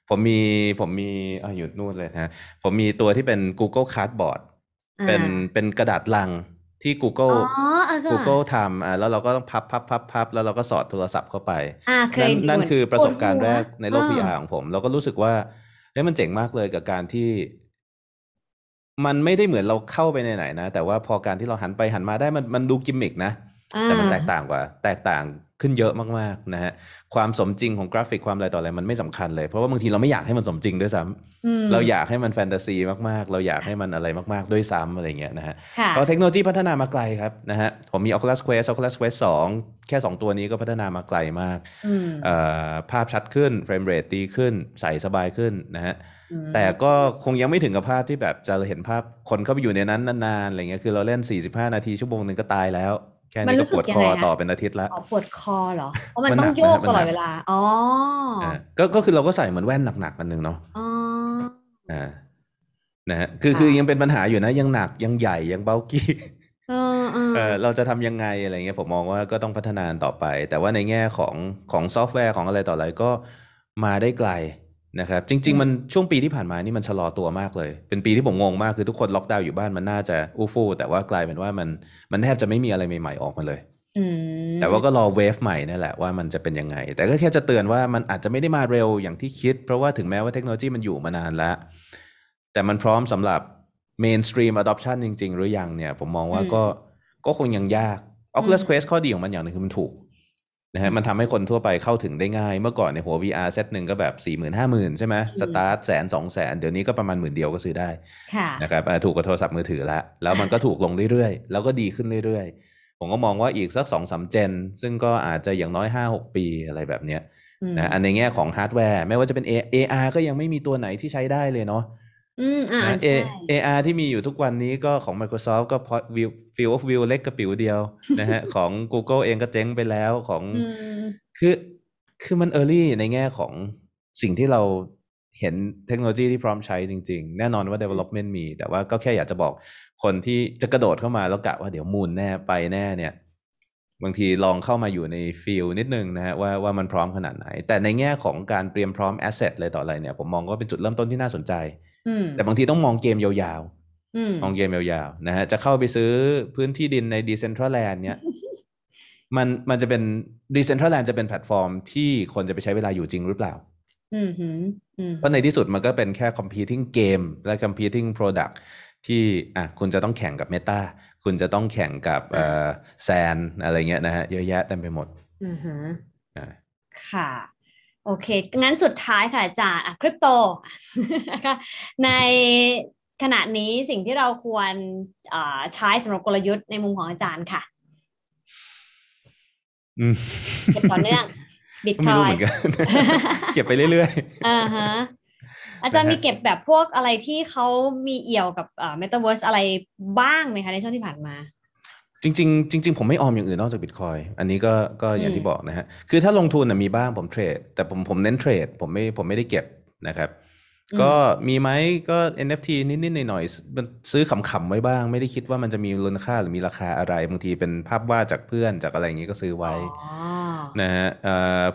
ผมมีผมมีอ่หยุดนู่นเลยฮะผมมีตัวที่เป็น Google Cardboard เป็นเป็นกระดาษลังที่ Google Google ทำอ่าแล้วเราก็ต้องพับพับพับพับแล้วเราก็สอดโทรศัพท์เข้าไปนั่นนั่นคือประสบการณ์แรกในโลก VR ของผม เราก็รู้สึกว่าเฮ้ยมันเจ๋งมากเลยกับการที่ มันไม่ได้เหมือนเราเข้าไปในไหนนะแต่ว่าพอการที่เราหันไปหันมาได้มันมันดูกิมมิกนะ แต่มันแตกต่างกว่า แตกต่างขึ้นเยอะมาก ๆ นะฮะ ความสมจริงของกราฟิกความอะไรต่ออะไร มันไม่สำคัญเลย เพราะว่าบางทีเราไม่อยากให้มันสมจริงด้วยซ้ำเราอยากให้มันแฟนตาซีมากๆ เราอยากให้มันอะไรมากๆด้วยซ้ำอะไรเงี้ยนะฮะเพราะเทคโนโลยีพัฒนามาไกลครับ นะฮะ ผมมี Oculus Quest Oculus Quest 2 แค่ 2 ตัวนี้ก็พัฒนามาไกลมากภาพชัดขึ้นเฟรมเรทดีขึ้น ใส่สบายขึ้นนะฮะแต่ก็คงยังไม่ถึงกับภาพที่แบบจะเห็นภาพคนเข้าไปอยู่ในนั้นนานๆอะไรเงี้ยคือเราเล่น 45 นาทีชั่วโมงหนึ่งก็ตายแล้วแค่นี้ก็ปวดคอต่อเป็นอาทิตย์แล้ว ปวดคอเหรอเพราะมันต้องโยกตลอดเวลาอ๋อก็คือเราก็ใส่เหมือนแว่นหนักๆกันหนึ่งเนาะอ๋ออ่านะฮะ คือคือยังเป็นปัญหาอยู่นะ ยังหนักยังใหญ่ ยังเบ้ากี้เออเราจะทำยังไงอะไรเงี้ยผมมองว่าก็ต้องพัฒนาต่อไป แต่ว่าในแง่ของของซอฟต์แวร์ของอะไรต่ออะไรก็มาได้ไกลนะครับจริงๆมันช่วงปีที่ผ่านมานี่มันชะลอตัวมากเลย เป็นปีที่ผมงงมากคือทุกคนล็อกดาวน์อยู่บ้านมันน่าจะอู้ฟู่แต่ว่ากลายเป็นว่ามันมันแทบจะไม่มีอะไรใหม่ๆออกมาเลยแต่ว่าก็รอเวฟใหม่นั่นแหละว่ามันจะเป็นยังไง แต่ก็แค่จะเตือนว่ามันอาจจะไม่ได้มาเร็วอย่างที่คิด เพราะว่าถึงแม้ว่าเทคโนโลยีมันอยู่มานานแล้ว แต่มันพร้อมสำหรับ mainstream adoption จริงๆ หรือยังเนี่ยผมมองว่าก็ก็คงยังยาก Oculus Quest ข้อดีของมันอย่างนึงคือมันถูกนะฮะมันทำให้คนทั่วไปเข้าถึงได้ง่าย เมื่อก่อนในหัว VR เซตหนึ่งก็แบบ4ี่หมื่นห้าหมื่นใช่ไหม สตาร์ทแสนสองแสน เดี๋ยวนี้ก็ประมาณหมื่นเดียวก็ซื้อได้นะครับถูกกว่าโทรศัพท์มือถือแล้ว แล้วมันก็ถูกลงเรื่อยๆ แล้วก็ดีขึ้นเรื่อยๆ ผมก็มองว่าอีกสักสองสาเจน ซึ่งก็อาจจะอย่างน้อยห้าหกปีอะไรแบบเนี้ยนะอันในแง่ของฮาร์ดแวร์ ไม่ว่าจะเป็น AR ก็ยังไม่มีตัวไหนที่ใช้ได้เลยเนาะเอเออาร์ที่มีอยู่ทุกวันนี้ก็ของ Microsoft ก็พอวิวฟิววิวเล็กกระปิ๋วเดียวนะฮะของ Google เองก็เจ๊งไปแล้วของคือคือมัน Early ในแง่ของสิ่งที่เราเห็นเทคโนโลยีที่พร้อมใช้จริงๆ แน่นอนว่า development มีแต่ว่าก็แค่อยากจะบอกคนที่จะกระโดดเข้ามาแล้วกะว่าเดี๋ยวมูลแน่ไปแน่เนี่ย บางทีลองเข้ามาอยู่ในฟิลนิดนึงนะฮะว่าว่ามันพร้อมขนาดไหน แต่ในแง่ของการเตรียมพร้อมแอสเซทอะไรต่ออะไรเนี่ยผมมองว่าเป็นจุดเริ่มต้นที่น่าสนใจแต่บางทีต้องมองเกมยาวๆมองเกมยาวๆนะฮะ จะเข้าไปซื้อพื้นที่ดินในดีเซนทรัลแลนด์เนี่ย มันมันจะเป็นดีเซนทรัลแลนด์จะเป็นแพลตฟอร์มที่คนจะไปใช้เวลาอยู่จริงหรือเปล่า เพราะในที่สุดมันก็เป็นแค่ competing game และ competing product ที่อ่ะคุณจะต้องแข่งกับ Meta คุณจะต้องแข่งกับแซนอะไรเงี้ยนะฮะเยอะแยะเต็มไปหมดอ่าค่ะโอเค งั้นสุดท้ายค่ะจากคริปโต ในขณะนี้สิ่งที่เราควรใช้สำหรับกลยุทธ์ในมุมของอาจารย์ค่ะ เก็บต่อเนื่อง บิตคอยเก็บไปเรื่อยๆอ่าฮะอาจารย์มีเก็บแบบพวกอะไรที่เขามีเอี่ยวกับเมตาเวิร์สอะไรบ้างไหมคะ ในช่วงที่ผ่านมาจริงๆจริงๆ ผมไม่ออมอย่างอื่นนอกจากบิตคอยอันนี้ก็ก็อย่างที่บอกนะฮะ คือถ้าลงทุนมีบ้างผมเทรดแต่ผมผมเน้นเทรดผมไม่ผมไม่ได้เก็บนะครับก็มีไหมก็ NFT นิดๆหน่อยๆมันซื้อขำๆไว้บ้าง ไม่ได้คิดว่ามันจะมีมูลค่าหรือมีราคาอะไรบางทีเป็นภาพวาดจากเพื่อนจากอะไรอย่างงี้ก็ซื้อไว้นะฮะ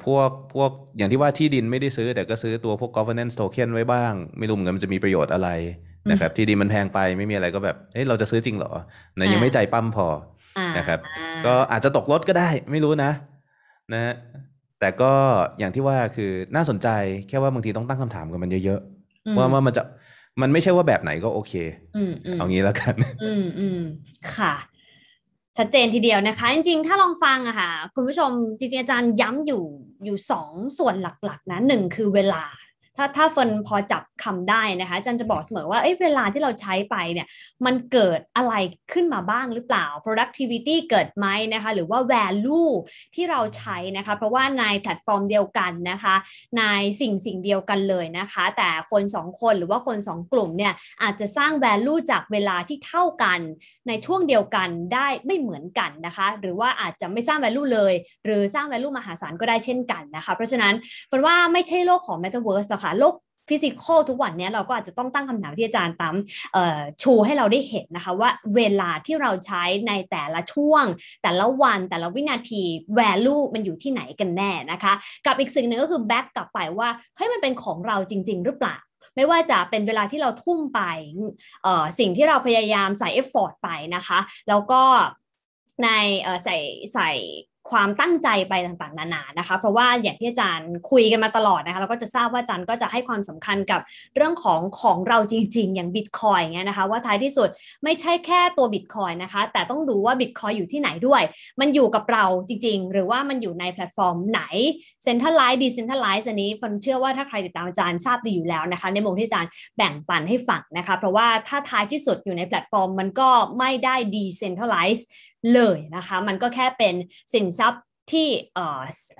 พวกพวกอย่างที่ว่าที่ดินไม่ได้ซื้อแต่ก็ซื้อตัวพวก governance token ไว้บ้าง ไม่รู้เหมือนนมันจะมีประโยชน์อะไรนะครับที่ดินมันแพงไปไม่มีอะไรก็แบบเฮ้ยเราจะซื้อจริงเหรอนะยังไม่ใจปั้มพอนะครับก็อาจจะตกรถก็ได้ ไม่รู้นะนะ แต่ก็อย่างที่ว่าคือน่าสนใจแค่ว่าบางทีต้องตั้งคำถามกับมันเยอะๆว่าว่ามันจะมันไม่ใช่ว่าแบบไหนก็โอเคเอางี้แล้วกัน อืมอืมค่ะ ชัดเจนทีเดียวนะคะ จริงๆ ถ้าลองฟังอะค่ะคุณผู้ชมจริงๆอาจารย์ย้ำอยู่อยู่สองส่วนหลักๆ นะหนึ่งคือเวลาถ้าถ้าเฟินพอจับคำได้นะคะจันจะบอกเสมอว่า เอ้ยเวลาที่เราใช้ไปเนี่ยมันเกิดอะไรขึ้นมาบ้างหรือเปล่า productivity เกิดไหมนะคะหรือว่า value ที่เราใช้นะคะเพราะว่าในแพลตฟอร์มเดียวกันนะคะในสิ่งสิ่งเดียวกันเลยนะคะ แต่คน 2 คนหรือว่าคน 2 กลุ่มเนี่ยอาจจะสร้าง value จากเวลาที่เท่ากันในช่วงเดียวกันได้ไม่เหมือนกันนะคะ หรือว่าอาจจะไม่สร้าง value เลย หรือสร้าง value มหาศาลก็ได้เช่นกันนะคะเพราะฉะนั้นเฟินว่าไม่ใช่โลกของ metaverse นะค่ะค่ะโลกฟิสิกอลทุกวันนี้เราก็อาจจะต้องตั้งคำถามที่อาจารย์ตั้มชูให้เราได้เห็นนะคะว่าเวลาที่เราใช้ในแต่ละช่วง แต่ละวัน แต่ละวินาที value มันอยู่ที่ไหนกันแน่นะคะกับอีกสิ่งหนึ่งก็คือแบ็กกลับไปว่าเฮ้ยมันเป็นของเราจริง ๆ หรือเปล่าไม่ว่าจะเป็นเวลาที่เราทุ่มไปสิ่งที่เราพยายามใส่เอฟเฟอร์ตไปนะคะแล้วก็ในใส่ใส่ความตั้งใจไปต่างๆ นานานะคะ เพราะว่าอย่างที่อาจารย์คุยกันมาตลอดนะคะเราก็จะทราบว่าอาจารย์ก็จะให้ความสำคัญกับเรื่องของ ของเราจริงๆอย่างบิตคอยเนี่ยนะคะว่าท้ายที่สุดไม่ใช่แค่ตัวบิตคอยนะคะแต่ต้องดูว่าบิตคอยอยู่ที่ไหนด้วย มันอยู่กับเราจริงๆ หรือว่ามันอยู่ในแพลตฟอร์มไหนเซ็นทรัลไลซ์ดีเซ็นทรัลไลซ์อันนี้ฟันเชื่อว่าถ้าใครติดตามอาจารย์ทราบดีอยู่แล้วนะคะ ในมุมที่อาจารย์แบ่งปันให้ฟังนะคะเพราะว่าถ้าท้ายที่สุดอยู่ในแพลตฟอร์มมันก็ไม่ได้ดีเซ็นทรัลไลซ์เลยนะคะ มันก็แค่เป็นสินทรัพย์ที่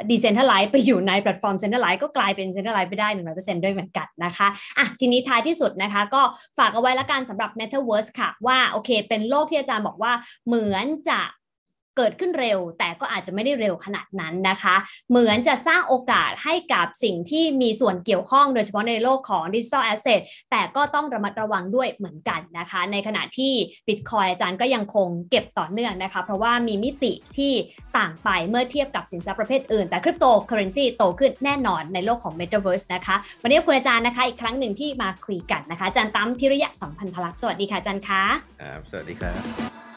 ดิเซนทัลไลซ์ไปอยู่ในแพลตฟอร์ม เซนทัลไลซ์ก็กลายเป็นเซนทัลไลซ์ไปได้ 100%ด้วยเหมือนกันนะคะอ่ะทีนี้ท้ายที่สุดนะคะก็ฝากเอาไว้ละกันสำหรับ m e t a วิร์สค่ะว่าโอเคเป็นโลกที่อาจารย์บอกว่าเหมือนจะเกิดขึ้นเร็วแต่ก็อาจจะไม่ได้เร็วขนาดนั้นนะคะ เหมือนจะสร้างโอกาสให้กับสิ่งที่มีส่วนเกี่ยวข้องโดยเฉพาะในโลกของดิจิทัลแอสเซทแต่ก็ต้องระมัดระวังด้วยเหมือนกันนะคะ ในขณะที่บิตคอยอาจารย์ก็ยังคงเก็บต่อเนื่องนะคะ เพราะว่ามีมิติที่ต่างไปเมื่อเทียบกับสินทรัพย์ประเภทอื่น แต่คริปโตเคอเรนซีโตขึ้นแน่นอน ในโลกของเมตาเวิร์สนะคะวันนี้คุณอาจารย์นะคะอีกครั้งหนึ่งที่มาคุยกันนะคะอาจารย์ตั้มพิริยะสัมพันธลักษณ์สวัสดีค่ะอาจารย์คะสวัสดีครับ